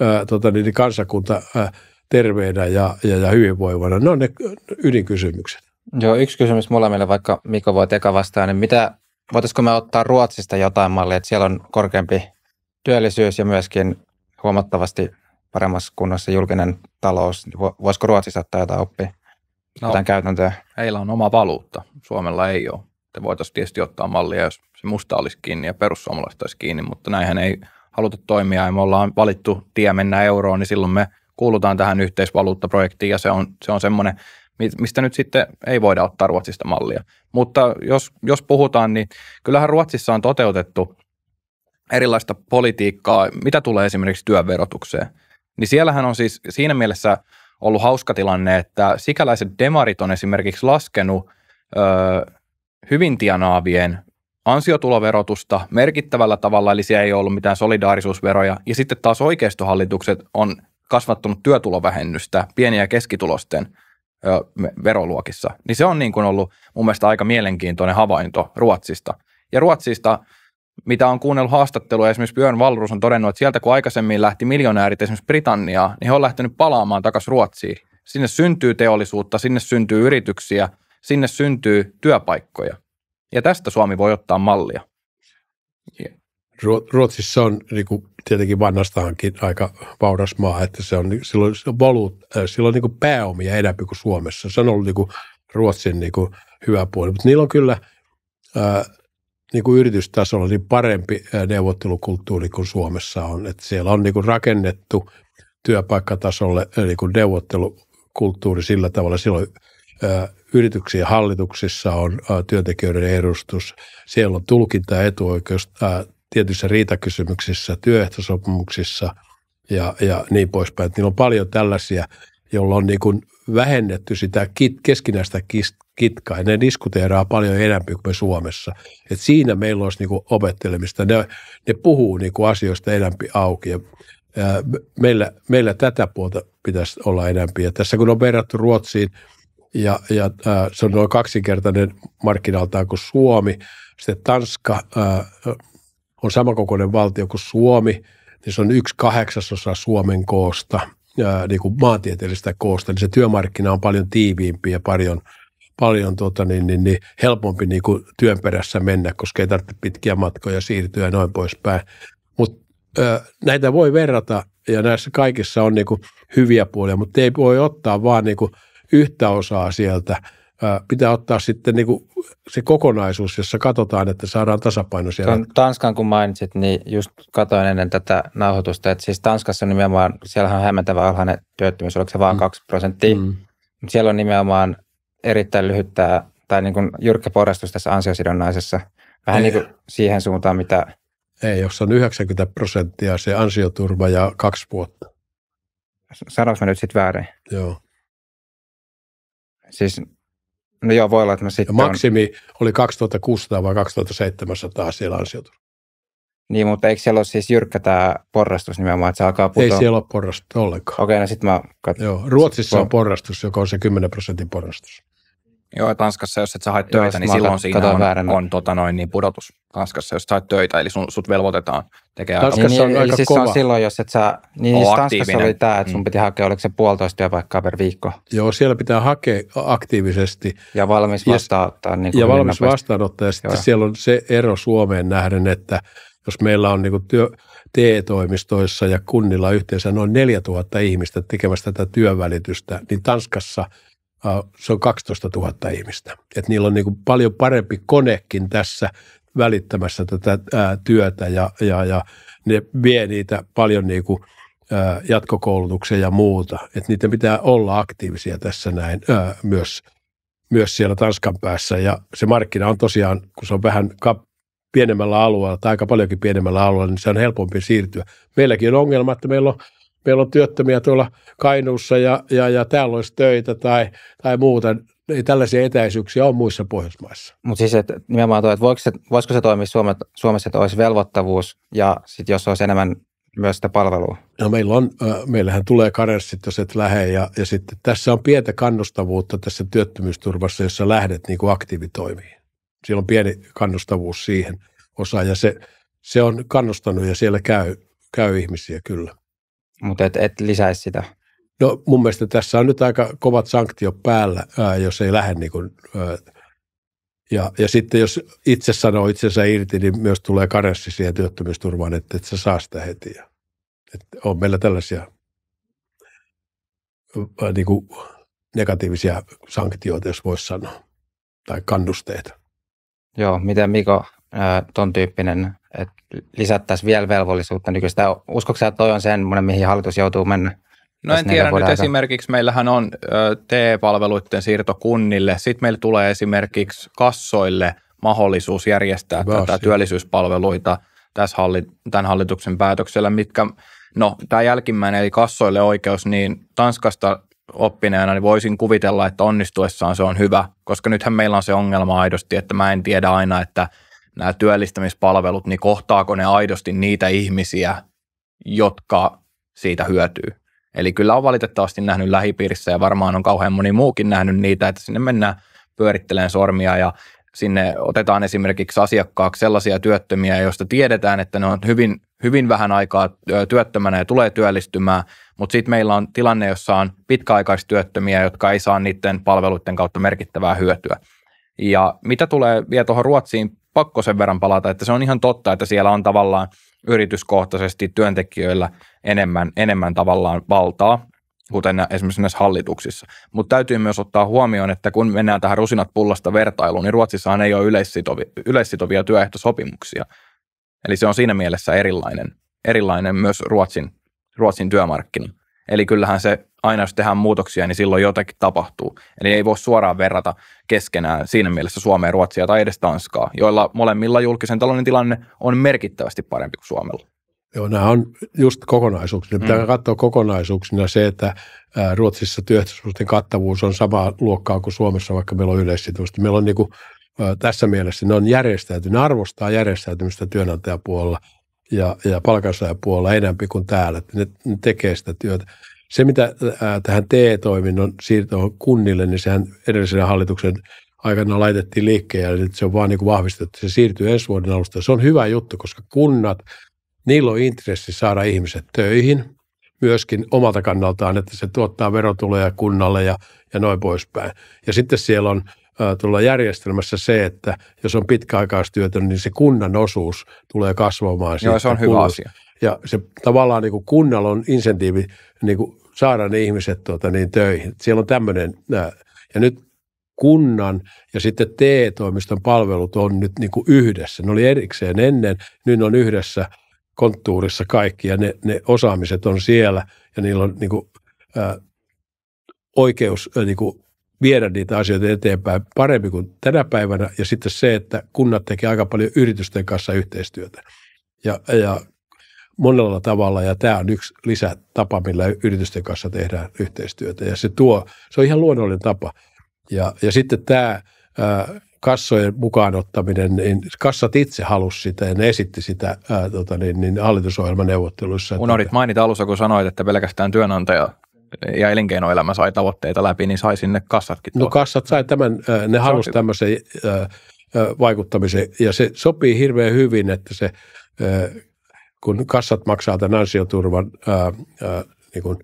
ä, tota, niin, niin kansakunta ä, terveenä ja, ja, ja hyvinvoivana. Ne on ne ydinkysymykset. Joo, yksi kysymys molemmille, vaikka Mikko voi eka vastaan. Niin mitä, voitaisiko me ottaa Ruotsista jotain mallia, että siellä on korkeampi työllisyys ja myöskin huomattavasti paremmassa kunnossa julkinen talous. Niin voisiko Ruotsissa ottaa jotain oppia? No, käytäntöä? Heillä on oma valuutta. Suomella ei ole että voitaisiin tietysti ottaa mallia, jos se musta olisi kiinni ja perussuomalaiset olisi kiinni, mutta näinhän ei haluta toimia ja me ollaan valittu tie mennä euroon, niin silloin me kuulutaan tähän yhteisvaluuttaprojektiin ja se on, se on semmoinen, mistä nyt sitten ei voida ottaa Ruotsista mallia. Mutta jos, jos puhutaan, niin kyllähän Ruotsissa on toteutettu erilaista politiikkaa, mitä tulee esimerkiksi työverotukseen. Niin siellähän on siis siinä mielessä ollut hauska tilanne, että sikäläiset demarit on esimerkiksi laskenut öö, hyvin tienaavien ansiotuloverotusta merkittävällä tavalla, eli siellä ei ollut mitään solidaarisuusveroja. Ja sitten taas oikeistohallitukset on kasvattunut työtulovähennystä pieniä ja keskitulosten veroluokissa. Niin se on niin kuin ollut mun mielestä aika mielenkiintoinen havainto Ruotsista. Ja Ruotsista, mitä on kuunnellut haastattelua, esimerkiksi Björn Valrus on todennut, että sieltä kun aikaisemmin lähti miljonäärit esimerkiksi Britanniaan, niin he on lähtenyt palaamaan takaisin Ruotsiin. Sinne syntyy teollisuutta, sinne syntyy yrityksiä – sinne syntyy työpaikkoja. Ja tästä Suomi voi ottaa mallia. Ruotsissa on niin kuin tietenkin vannastaankin aika vauras maa, että se on, niin- silloin, valuut, äh, silloin niin kuin pääomia enemmän kuin Suomessa. Se on ollut niin kuin Ruotsin niin kuin hyvä puoli, mutta niillä on kyllä ää, äh, niin kuin yritystasolla niin parempi äh, neuvottelukulttuuri kuin Suomessa on. Että siellä on niin kuin rakennettu työpaikkatasolle niin kuin neuvottelukulttuuri sillä tavalla. Silloin ää, Yrityksien hallituksissa on työntekijöiden edustus. Siellä on tulkinta ja etuoikeus tietyissä riitakysymyksissä, työehtosopimuksissa ja, ja niin poispäin. Että niillä on paljon tällaisia, joilla on niin kuin vähennetty sitä kit, keskinäistä kitkaa. Ja ne diskuteeraa paljon enemmän kuin me Suomessa. Et siinä meillä olisi niin kuin opettelemista. Ne, ne puhuu niin kuin asioista enemmän auki. Ja meillä, meillä tätä puolta pitäisi olla enemmän. Ja tässä kun on verrattu Ruotsiin – ja, ja ää, äh, se on noin kaksinkertainen markkinaltaan kuin Suomi. Sitten Tanska ää, äh, on samankokoinen valtio kuin Suomi, niin se on yksi kahdeksasosa Suomen koosta, ää, äh, niin kuin maantieteellistä koosta, niin se työmarkkina on paljon tiiviimpi ja paljon, paljon tuota, niin, niin, niin, helpompi niin kuin työn perässä mennä, koska ei tarvitse pitkiä matkoja siirtyä ja noin poispäin. Mutta näitä voi verrata ja näissä kaikissa on niin kuin hyviä puolia, mutta ei voi ottaa vaan niin kuin – yhtä osaa sieltä. Pitää ottaa sitten niin kuin se kokonaisuus, jossa katsotaan, että saadaan tasapaino siellä. Tuon Tanskan kun mainitsit, niin just katoin ennen tätä nauhoitusta, että siis Tanskassa nimenomaan, siellä on hämmentävä alhainen työttömyys, oliko se vain mm. 2 prosenttia. Mm. Siellä on nimenomaan erittäin lyhyttää tai niin kuin jyrkkä porrastus tässä ansiosidonnaisessa. Vähän Ei. niin kuin siihen suuntaan, mitä... Ei, jos on 90 prosenttia se ansioturva ja kaksi vuotta. Sanoinko mä nyt sitten väärin? Joo. Siis, no joo, voi olla, että mä sitten... Ja maksimi on... oli 2600 vai 2700 siellä ansiotus. Niin, mutta eikö siellä ole siis jyrkkä tämä porrastus nimenomaan, että se alkaa putoa? Ei siellä ole porrastus ollenkaan. Okei, okay, no sitten mä katson. Joo, Ruotsissa on porrastus, joka on se 10 prosentin porrastus. Joo, ja Tanskassa, jos et sä haet töitä, niin silloin siinä on, väärän. on tota noin, niin pudotus Tanskassa, jos sä haet töitä, eli sun, sut velvoitetaan tekemään. Tanskassa niin, niin on niin, aika siis kova. on silloin, jos et sä, niin siis Tanskassa oli tämä, että sun mm. piti hakea, oliko se puolitoista työpaikkaa per viikko. Joo, siellä pitää hakea aktiivisesti. Ja valmis vastaanottaa. Niin ja niin valmis vastaanottaa, ja sitten siellä on se ero Suomeen nähden, että jos meillä on niin työ, TE-toimistoissa ja kunnilla yhteensä noin 4000 ihmistä tekemässä tätä työvälitystä, niin Tanskassa – Äh, se on 12 000 ihmistä. Et niillä on niinku paljon parempi konekin tässä välittämässä tätä ää, äh, työtä ja, ja, ja ne vie niitä paljon niinku ää, äh, jatkokoulutuksia ja muuta. Et niitä pitää olla aktiivisia tässä näin ää, myös, myös siellä Tanskan päässä. Ja se markkina on tosiaan, kun se on vähän kap- pienemmällä alueella tai aika paljonkin pienemmällä alueella, niin se on helpompi siirtyä. Meilläkin on ongelma, että meillä on – meillä on työttömiä tuolla Kainuussa ja, ja, ja täällä olisi töitä tai, tai muuta. Ei tällaisia etäisyyksiä on muissa Pohjoismaissa. Mutta siis et, nimenomaan tuo, että voiko se, voisiko se toimia Suomessa, Suomessa, että olisi velvoittavuus ja sitten jos olisi enemmän myös sitä palvelua? No meillä on, äh, meillähän tulee karenssit, jos et lähe ja, ja sitten tässä on pientä kannustavuutta tässä työttömyysturvassa, jossa lähdet niin kuin aktiivitoimiin. Siellä on pieni kannustavuus siihen osaan ja se, se on kannustanut ja siellä käy, käy ihmisiä kyllä mutta et, et lisäisi sitä. No mun mielestä tässä on nyt aika kovat sanktiot päällä, ää, jos ei lähde niin kuin, ää, ja, ja sitten jos itse sanoo itsensä irti, niin myös tulee karenssi siihen työttömyysturvaan, että et sä saa sitä heti. Ja, et on meillä tällaisia ää, niin kuin negatiivisia sanktioita, jos voisi sanoa, tai kannusteita. Joo, miten Mika, ton tyyppinen että lisättäisiin vielä velvollisuutta nykyistä. Uskoksia, että toi on semmoinen, mihin hallitus joutuu mennä? No en tiedä, nyt esimerkiksi meillähän on TE-palveluiden siirto kunnille. Sitten meillä tulee esimerkiksi kassoille mahdollisuus järjestää Vaas, tätä asia. työllisyyspalveluita tässä halli, tämän hallituksen päätöksellä, mitkä, no tämä jälkimmäinen eli kassoille oikeus, niin Tanskasta oppineena niin voisin kuvitella, että onnistuessaan se on hyvä, koska nythän meillä on se ongelma aidosti, että mä en tiedä aina, että – nämä työllistämispalvelut, niin kohtaako ne aidosti niitä ihmisiä, jotka siitä hyötyy. Eli kyllä on valitettavasti nähnyt lähipiirissä ja varmaan on kauhean moni muukin nähnyt niitä, että sinne mennään pyöritteleen sormia ja sinne otetaan esimerkiksi asiakkaaksi sellaisia työttömiä, joista tiedetään, että ne on hyvin, hyvin vähän aikaa työttömänä ja tulee työllistymään, mutta sitten meillä on tilanne, jossa on pitkäaikaistyöttömiä, jotka ei saa niiden palveluiden kautta merkittävää hyötyä. Ja mitä tulee vielä tuohon Ruotsiin pakko sen verran palata, että se on ihan totta, että siellä on tavallaan yrityskohtaisesti työntekijöillä enemmän, enemmän tavallaan valtaa, kuten esimerkiksi näissä hallituksissa. Mutta täytyy myös ottaa huomioon, että kun mennään tähän rusinat pullasta vertailuun, niin Ruotsissahan ei ole yleissitovi, yleissitovia työehtosopimuksia. Eli se on siinä mielessä erilainen, erilainen myös Ruotsin, Ruotsin työmarkkina. Eli kyllähän se aina, jos tehdään muutoksia, niin silloin jotakin tapahtuu. Eli ei voi suoraan verrata keskenään siinä mielessä Suomea, Ruotsia tai edes Tanskaa, joilla molemmilla julkisen talouden tilanne on merkittävästi parempi kuin Suomella. Joo, nämä on just kokonaisuuksia. Pitää mm. katsoa kokonaisuuksina se, että Ruotsissa työehtosopimusten kattavuus on samaa luokkaa kuin Suomessa, vaikka meillä on yleissitoista. Meillä on niin kuin, tässä mielessä, ne on järjestäytynyt, ne arvostaa järjestäytymistä työnantajapuolella – ja, ja palkansaajapuolella enemmän, kuin täällä. Että ne, ne tekee sitä työtä. Se, mitä ää, tähän TE-toiminnon siirtoon kunnille, niin sehän edellisen hallituksen aikana laitettiin liikkeelle, ja nyt se on vaan niin vahvistettu, se siirtyy ensi vuoden alusta. Se on hyvä juttu, koska kunnat, niillä on intressi saada ihmiset töihin myöskin omalta kannaltaan, että se tuottaa verotuloja kunnalle ja, ja noin poispäin. Ja sitten siellä on – tulla järjestelmässä se, että jos on pitkäaikaistyötön, niin se kunnan osuus tulee kasvamaan. Joo, se on hyvä kulus. asia. Ja se tavallaan niin kuin kunnalla on insentiivi niin kuin saada ne ihmiset tuota, niin töihin. Siellä on tämmöinen, ja nyt kunnan ja sitten TE-toimiston palvelut on nyt niin kuin yhdessä. Ne oli erikseen ennen, nyt on yhdessä konttuurissa kaikki ja ne, ne osaamiset on siellä ja niillä on niin kuin, ää, oikeus niin kuin, viedä niitä asioita eteenpäin parempi kuin tänä päivänä. Ja sitten se, että kunnat tekevät aika paljon yritysten kanssa yhteistyötä. Ja, ja monella tavalla, ja tämä on yksi lisätapa, millä yritysten kanssa tehdään yhteistyötä. Ja se tuo, se on ihan luonnollinen tapa. Ja, ja sitten tämä ää, kassojen mukaanottaminen, niin kassat itse halusi sitä ja ne esitti sitä ää, tota, niin, niin hallitusohjelmaneuvotteluissa. Unohdit mainita alussa, kun sanoit, että pelkästään työnantaja ja elinkeinoelämä sai tavoitteita läpi, niin sai sinne kassatkin. No kassat sai tämän, ne halusi tämmöisen vaikuttamisen ja se sopii hirveän hyvin, että se, kun kassat maksaa tämän ansioturvan niin kuin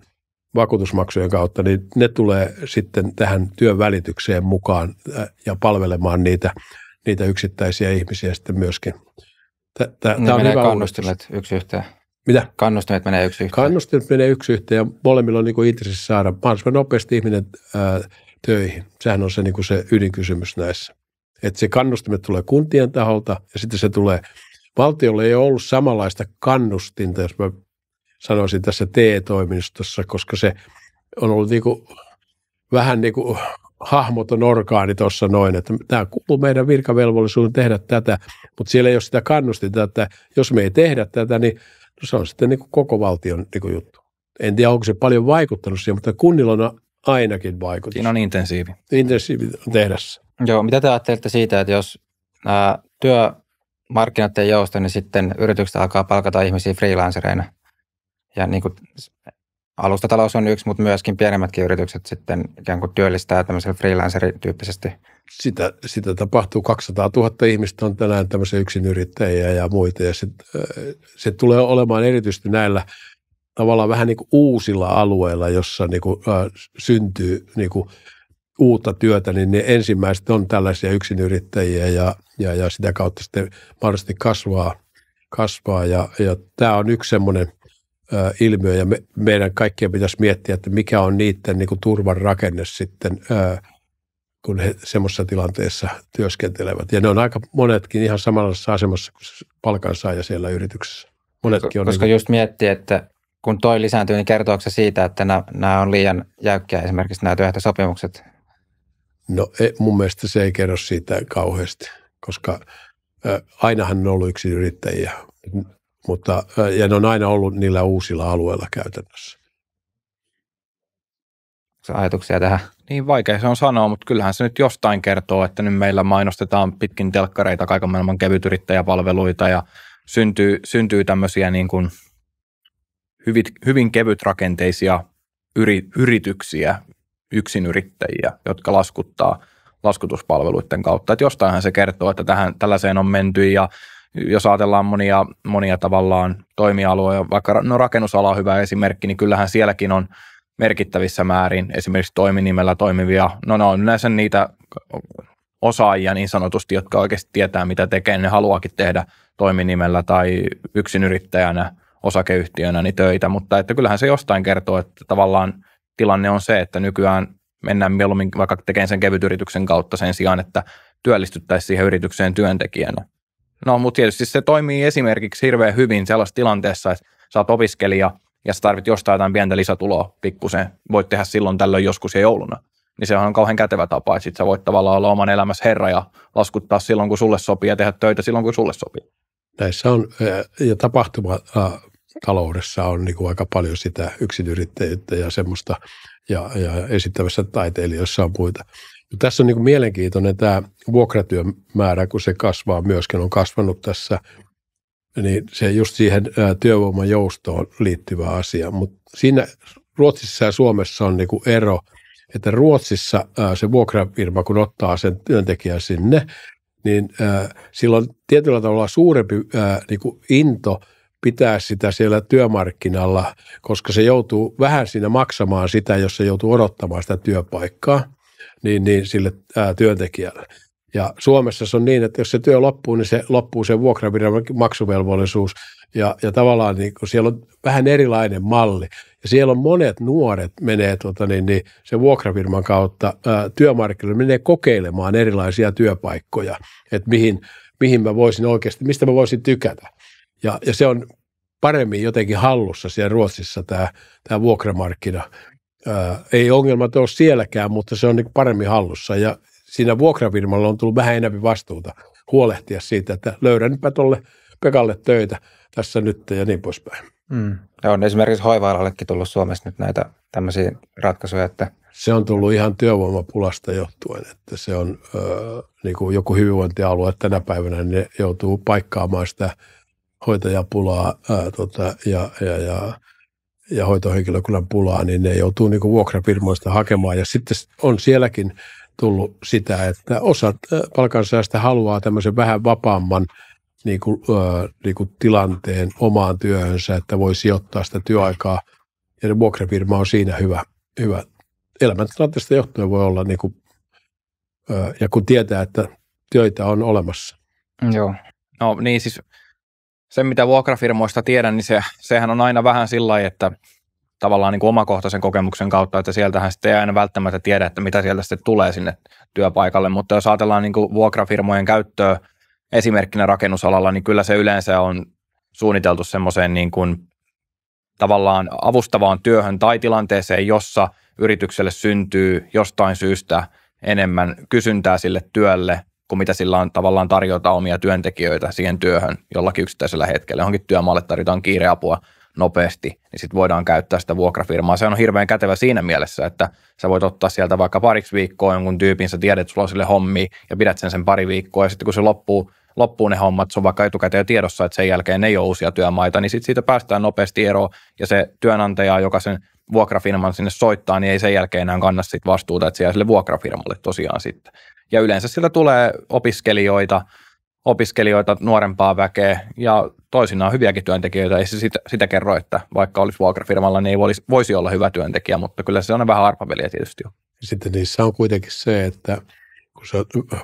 vakuutusmaksujen kautta, niin ne tulee sitten tähän työn välitykseen mukaan ja palvelemaan niitä, niitä yksittäisiä ihmisiä sitten myöskin. Tämä on hyvä kannustimet yksi yhteen. Mitä? Kannustimet menee yksi yhteen. Kannustimet menee yksi yhteen ja molemmilla on niin kuin saada mahdollisimman nopeasti ihminen ää, töihin. Sehän on se, niin kuin se ydinkysymys näissä. Että se kannustimet tulee kuntien taholta ja sitten se tulee. Valtiolla ei ole ollut samanlaista kannustinta, jos mä sanoisin tässä TE-toimistossa, koska se on ollut niin kuin, vähän niin kuin hahmoton orgaani tuossa noin, että tämä kuuluu meidän virkavelvollisuuden tehdä tätä, mutta siellä ei ole sitä kannustinta, että jos me ei tehdä tätä, niin No se on sitten niin kuin koko valtion niin kuin juttu. En tiedä, onko se paljon vaikuttanut siihen, mutta kunnilla on ainakin vaikutus. Siinä on intensiivi. Intensiivi on tehdässä. Joo, mitä te ajattelette siitä, että jos nämä työmarkkinat ei jousta, niin sitten yritykset alkaa palkata ihmisiä freelancereina? Ja niin kuin alustatalous on yksi, mutta myöskin pienemmätkin yritykset sitten ikään kuin työllistää tämmöisellä freelancerityyppisesti. Sitä, sitä tapahtuu. 200 000 ihmistä on tänään tämmöisiä yksinyrittäjiä ja muita ja se, äh, se tulee olemaan erityisesti näillä tavallaan vähän niin kuin uusilla alueilla, jossa niin kuin, äh, syntyy niin kuin uutta työtä, niin ne ensimmäiset on tällaisia yksinyrittäjiä ja, ja, ja sitä kautta sitten mahdollisesti kasvaa. kasvaa ja, ja tämä on yksi semmoinen – ilmiö ja me, meidän kaikkien pitäisi miettiä, että mikä on niiden niin kuin turvan rakenne sitten, ää, kun he semmoisessa tilanteessa työskentelevät. Ja ne on aika monetkin ihan samanlaisessa asemassa kuin palkansaaja siellä yrityksessä. Monetkin on Koska niin kuin... just miettii, että kun toi lisääntyy, niin kertooko se siitä, että nämä, nämä on liian jäykkiä esimerkiksi nämä työehtosopimukset? No ei, mun mielestä se ei kerro siitä kauheasti, koska ää, ainahan on ollut yksi yrittäjiä mutta, ja ne on aina ollut niillä uusilla alueilla käytännössä. Ajatuksia tähän? Niin vaikea se on sanoa, mutta kyllähän se nyt jostain kertoo, että nyt meillä mainostetaan pitkin telkkareita kaiken maailman kevytyrittäjäpalveluita ja syntyy, syntyy tämmöisiä niin kuin hyvin, hyvin kevytrakenteisia yri, yrityksiä, yksinyrittäjiä, jotka laskuttaa laskutuspalveluiden kautta. Että jostainhan se kertoo, että tähän, tällaiseen on menty ja jos ajatellaan monia, monia tavallaan toimialoja, vaikka no rakennusala on hyvä esimerkki, niin kyllähän sielläkin on merkittävissä määrin esimerkiksi toiminimellä toimivia, no ne on yleensä niitä osaajia niin sanotusti, jotka oikeasti tietää mitä tekee, ne haluakin tehdä toiminimellä tai yksinyrittäjänä, osakeyhtiönä niin töitä, mutta että kyllähän se jostain kertoo, että tavallaan tilanne on se, että nykyään mennään mieluummin vaikka tekemään sen kevytyrityksen kautta sen sijaan, että työllistyttäisiin siihen yritykseen työntekijänä. No, mutta tietysti se toimii esimerkiksi hirveän hyvin sellaisessa tilanteessa, että sä oot opiskelija ja sä tarvit jostain jotain pientä lisätuloa pikkusen. Voit tehdä silloin tällöin joskus ja jouluna. Niin se on kauhean kätevä tapa, että sit sä voit tavallaan olla oman elämässä herra ja laskuttaa silloin, kun sulle sopii ja tehdä töitä silloin, kun sulle sopii. Näissä on, äh, ja tapahtumataloudessa äh, on niin kuin aika paljon sitä yksinyrittäjyyttä ja semmoista, ja, ja esittävässä taiteilijoissa on muita. Tässä on niin kuin mielenkiintoinen tämä vuokratyön määrä, kun se kasvaa myöskin, on kasvanut tässä, niin se just siihen työvoiman joustoon liittyvä asia. Mutta siinä Ruotsissa ja Suomessa on niin kuin ero, että Ruotsissa se vuokrafirma, kun ottaa sen työntekijän sinne, niin silloin on tietyllä tavalla suurempi niin kuin into – pitää sitä siellä työmarkkinalla, koska se joutuu vähän siinä maksamaan sitä, jos se joutuu odottamaan sitä työpaikkaa niin, niin sille ää, työntekijälle. Ja Suomessa se on niin, että jos se työ loppuu, niin se loppuu se vuokraviran maksuvelvollisuus. Ja, ja tavallaan niin kun siellä on vähän erilainen malli. Ja siellä on monet nuoret menee tuota, niin, niin, se vuokrafirman kautta ää, työmarkkinoille, menee kokeilemaan erilaisia työpaikkoja, että mihin, mihin mä voisin oikeasti, mistä mä voisin tykätä. Ja, ja se on paremmin jotenkin hallussa siellä Ruotsissa tämä, tämä vuokramarkkina ei ongelmat ole sielläkään, mutta se on niin paremmin hallussa ja siinä vuokravirmalla on tullut vähän enemmän vastuuta huolehtia siitä, että löydänpä tuolle Pekalle töitä tässä nyt ja niin poispäin. Mm. Ja on esimerkiksi hoiva-alallekin tullut Suomessa nyt näitä tämmöisiä ratkaisuja, että se on tullut ihan työvoimapulasta johtuen, että se on ö, niin kuin joku hyvinvointialue tänä päivänä, niin ne joutuu paikkaamaan sitä hoitajapulaa ää, tota, ja, ja, ja ja hoitohenkilökunnan pulaa, niin ne joutuu niin kuin vuokrafirmoista hakemaan. Ja sitten on sielläkin tullut sitä, että osa palkansaajista haluaa tämmöisen vähän vapaamman niin kuin, ö, niin kuin tilanteen omaan työhönsä, että voi sijoittaa sitä työaikaa. Ja vuokrafirma on siinä hyvä. hyvä. Elämäntilanteesta johtuen voi olla, niin kuin, ö, ja kun tietää, että töitä on olemassa. Joo. No niin, siis se, mitä vuokrafirmoista tiedän, niin se, sehän on aina vähän sillä että tavallaan niin kuin omakohtaisen kokemuksen kautta, että sieltähän sitten ei aina välttämättä tiedä, että mitä sieltä sitten tulee sinne työpaikalle, mutta jos ajatellaan niin kuin vuokrafirmojen käyttöä esimerkkinä rakennusalalla, niin kyllä se yleensä on suunniteltu semmoiseen niin kuin tavallaan avustavaan työhön tai tilanteeseen, jossa yritykselle syntyy jostain syystä enemmän kysyntää sille työlle kuin mitä sillä on tavallaan tarjota omia työntekijöitä siihen työhön jollakin yksittäisellä hetkellä. Johonkin työmaalle tarjotaan kiireapua nopeasti, niin sitten voidaan käyttää sitä vuokrafirmaa. Se on hirveän kätevä siinä mielessä, että sä voit ottaa sieltä vaikka pariksi viikkoa jonkun tyypin, sä tiedät, että sulla on sille hommi ja pidät sen sen pari viikkoa ja sitten kun se loppuu, loppuu ne hommat, se on vaikka etukäteen tiedossa, että sen jälkeen ne ei ole uusia työmaita, niin sitten siitä päästään nopeasti eroon ja se työnantaja, joka sen vuokrafirman sinne soittaa, niin ei sen jälkeen enää kanna sit vastuuta, että se jää sille vuokrafirmalle tosiaan sitten ja yleensä sieltä tulee opiskelijoita, opiskelijoita, nuorempaa väkeä ja toisinaan hyviäkin työntekijöitä. Ei se sitä, sitä kerro, että vaikka olisi vuokrafirmalla, niin ei voisi, voisi olla hyvä työntekijä, mutta kyllä se on vähän arpaveliä tietysti. Sitten niissä on kuitenkin se, että kun se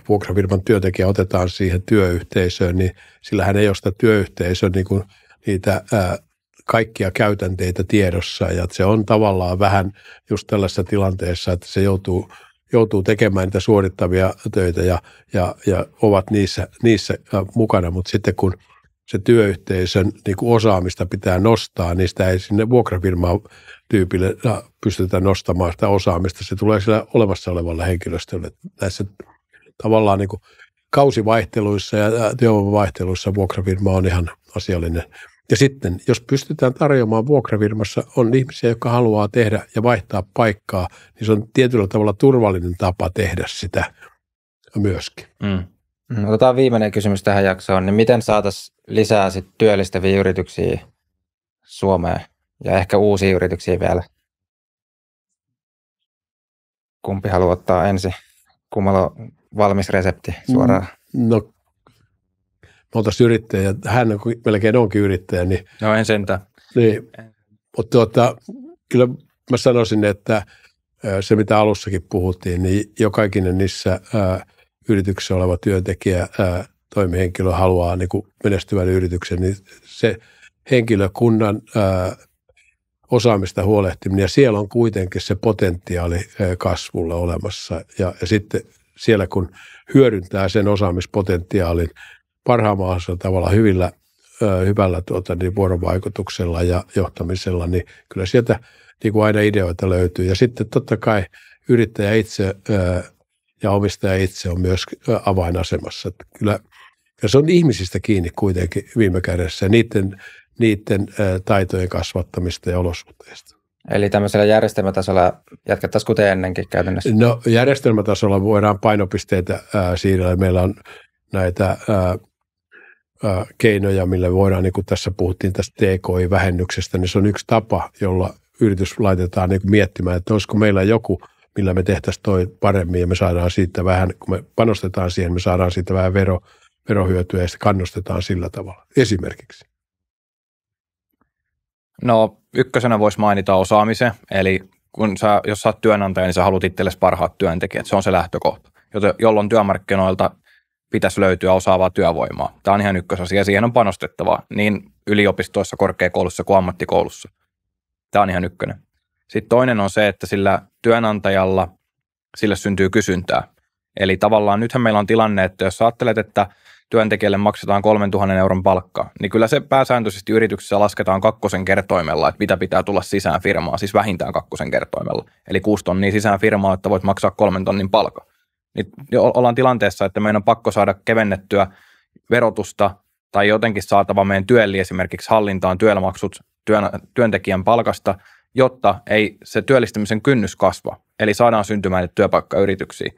vuokrafirman työntekijä otetaan siihen työyhteisöön, niin sillähän ei ole sitä työyhteisöä niin kuin niitä ää, kaikkia käytänteitä tiedossa. Ja se on tavallaan vähän just tällaisessa tilanteessa, että se joutuu joutuu tekemään niitä suorittavia töitä ja, ja, ja ovat niissä, niissä äh, mukana, mutta sitten kun se työyhteisön niin kuin osaamista pitää nostaa, niin sitä ei sinne vuokrafirmaan tyypille äh, pystytä nostamaan sitä osaamista. Se tulee sillä olemassa olevalla henkilöstöllä. Näissä tavallaan niin kuin kausivaihteluissa ja äh, työvoimavaihteluissa vuokrafirma on ihan asiallinen ja sitten, jos pystytään tarjoamaan vuokravirmassa on ihmisiä, jotka haluaa tehdä ja vaihtaa paikkaa, niin se on tietyllä tavalla turvallinen tapa tehdä sitä myöskin. Mm. mm otetaan viimeinen kysymys tähän jaksoon. Niin miten saataisiin lisää sit työllistäviä yrityksiä Suomeen ja ehkä uusia yrityksiä vielä? Kumpi haluaa ottaa ensin? Kummalla on valmis resepti suoraan? Mm, no me oltaisiin yrittäjä, hän melkein onkin yrittäjä. Niin, no en sentään. Niin, mutta tuota, kyllä mä sanoisin, että se mitä alussakin puhuttiin, niin jokainen niissä ää, yrityksessä oleva työntekijä, ää, toimihenkilö haluaa niin kuin menestyvän yrityksen, niin se henkilökunnan ää, osaamista huolehtiminen, ja siellä on kuitenkin se potentiaali ää, kasvulla olemassa. Ja, ja sitten siellä kun hyödyntää sen osaamispotentiaalin – parhaan tavalla hyvillä, hyvällä tuota, niin vuorovaikutuksella ja johtamisella, niin kyllä sieltä niin kuin aina ideoita löytyy. Ja sitten totta kai yrittäjä itse ja omistaja itse on myös avainasemassa. Että kyllä, ja se on ihmisistä kiinni kuitenkin viime kädessä, niiden, niiden taitojen kasvattamista ja olosuhteista. Eli tämmöisellä järjestelmätasolla jatkettaisiin kuten ennenkin käytännössä? No järjestelmätasolla voidaan painopisteitä äh, siirrellä. Meillä on näitä äh, keinoja, millä voidaan, niin kuin tässä puhuttiin tästä TKI-vähennyksestä, niin se on yksi tapa, jolla yritys laitetaan niin kuin miettimään, että olisiko meillä joku, millä me tehtäisiin toi paremmin ja me saadaan siitä vähän, kun me panostetaan siihen, me saadaan siitä vähän vero, verohyötyä ja sitä kannustetaan sillä tavalla esimerkiksi. No ykkösenä voisi mainita osaamisen, eli kun sä, jos sä oot työnantaja, niin sä haluat itsellesi parhaat työntekijät, se on se lähtökohta, Joten, jolloin työmarkkinoilta pitäisi löytyä osaavaa työvoimaa. Tämä on ihan ykkösasia, siihen on panostettava niin yliopistoissa, korkeakoulussa kuin ammattikoulussa. Tämä on ihan ykkönen. Sitten toinen on se, että sillä työnantajalla sille syntyy kysyntää. Eli tavallaan nythän meillä on tilanne, että jos ajattelet, että työntekijälle maksetaan 3000 euron palkkaa, niin kyllä se pääsääntöisesti yrityksessä lasketaan kakkosen kertoimella, että mitä pitää tulla sisään firmaa, siis vähintään kakkosen kertoimella. Eli kuusi tonnia sisään firmaa, että voit maksaa kolmen tonnin palkka niin ollaan tilanteessa, että meidän on pakko saada kevennettyä verotusta tai jotenkin saatava meidän työli esimerkiksi hallintaan työelämaksut työntekijän palkasta, jotta ei se työllistämisen kynnys kasva. Eli saadaan syntymään työpaikkayrityksiä.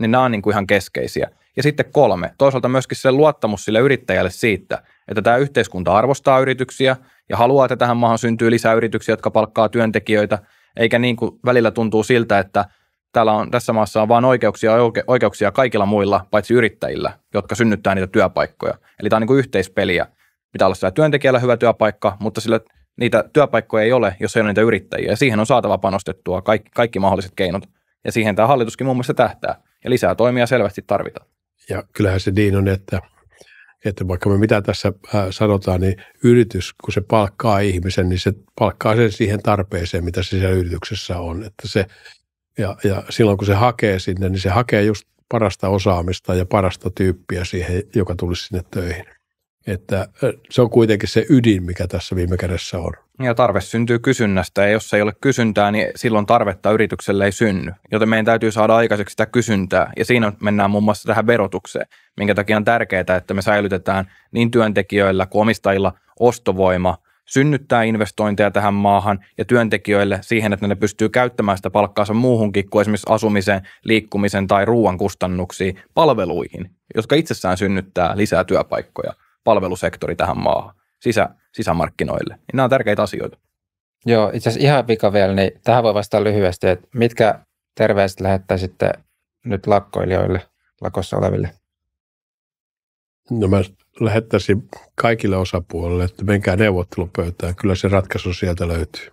Niin nämä on niin kuin ihan keskeisiä. Ja sitten kolme, toisaalta myöskin se luottamus sille yrittäjälle siitä, että tämä yhteiskunta arvostaa yrityksiä ja haluaa, että tähän maahan syntyy lisää yrityksiä, jotka palkkaa työntekijöitä, eikä niin kuin välillä tuntuu siltä, että – täällä on, tässä maassa on vain oikeuksia, oike, oikeuksia kaikilla muilla, paitsi yrittäjillä, jotka synnyttää niitä työpaikkoja. Eli tämä on niin kuin yhteispeliä. Pitää olla sillä työntekijällä hyvä työpaikka, mutta sillä niitä työpaikkoja ei ole, jos ei ole niitä yrittäjiä. Ja siihen on saatava panostettua kaikki, kaikki mahdolliset keinot. Ja siihen tämä hallituskin muun muassa tähtää. Ja lisää toimia selvästi tarvitaan. Ja kyllähän se niin on, että, että vaikka me mitä tässä äh, sanotaan, niin yritys, kun se palkkaa ihmisen, niin se palkkaa sen siihen tarpeeseen, mitä se siellä yrityksessä on. Että se ja, ja silloin kun se hakee sinne, niin se hakee just parasta osaamista ja parasta tyyppiä siihen, joka tulisi sinne töihin. Että se on kuitenkin se ydin, mikä tässä viime kädessä on. Ja tarve syntyy kysynnästä, ja jos ei ole kysyntää, niin silloin tarvetta yritykselle ei synny. Joten meidän täytyy saada aikaiseksi sitä kysyntää, ja siinä mennään muun muassa tähän verotukseen, minkä takia on tärkeää, että me säilytetään niin työntekijöillä kuin omistajilla ostovoima – synnyttää investointeja tähän maahan ja työntekijöille siihen, että ne pystyy käyttämään sitä palkkaansa muuhunkin kuin esimerkiksi asumiseen, liikkumisen tai ruoan kustannuksiin palveluihin, jotka itsessään synnyttää lisää työpaikkoja palvelusektori tähän maahan sisä, sisämarkkinoille. Niin nämä on tärkeitä asioita. Joo, itse asiassa ihan pika vielä, niin tähän voi vastata lyhyesti, että mitkä terveiset lähettäisitte nyt lakkoilijoille, lakossa oleville? No mä lähettäisin kaikille osapuolille, että menkää neuvottelupöytään. Kyllä se ratkaisu sieltä löytyy.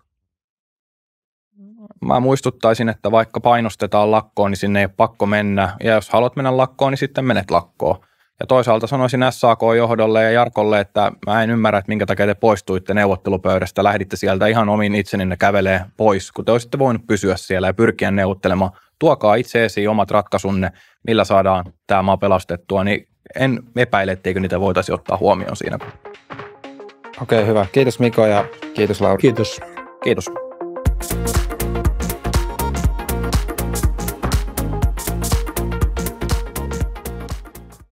Mä muistuttaisin, että vaikka painostetaan lakkoon, niin sinne ei ole pakko mennä. Ja jos haluat mennä lakkoon, niin sitten menet lakkoon. Ja toisaalta sanoisin SAK-johdolle ja Jarkolle, että mä en ymmärrä, että minkä takia te poistuitte neuvottelupöydästä. Lähditte sieltä ihan omin itseninne kävelee pois, kun te olisitte voinut pysyä siellä ja pyrkiä neuvottelemaan. Tuokaa itse esiin omat ratkaisunne, millä saadaan tämä maa pelastettua. Niin en epäile, etteikö niitä voitaisiin ottaa huomioon siinä. Okei, okay, hyvä. Kiitos Miko ja kiitos Lauri. Kiitos. Kiitos.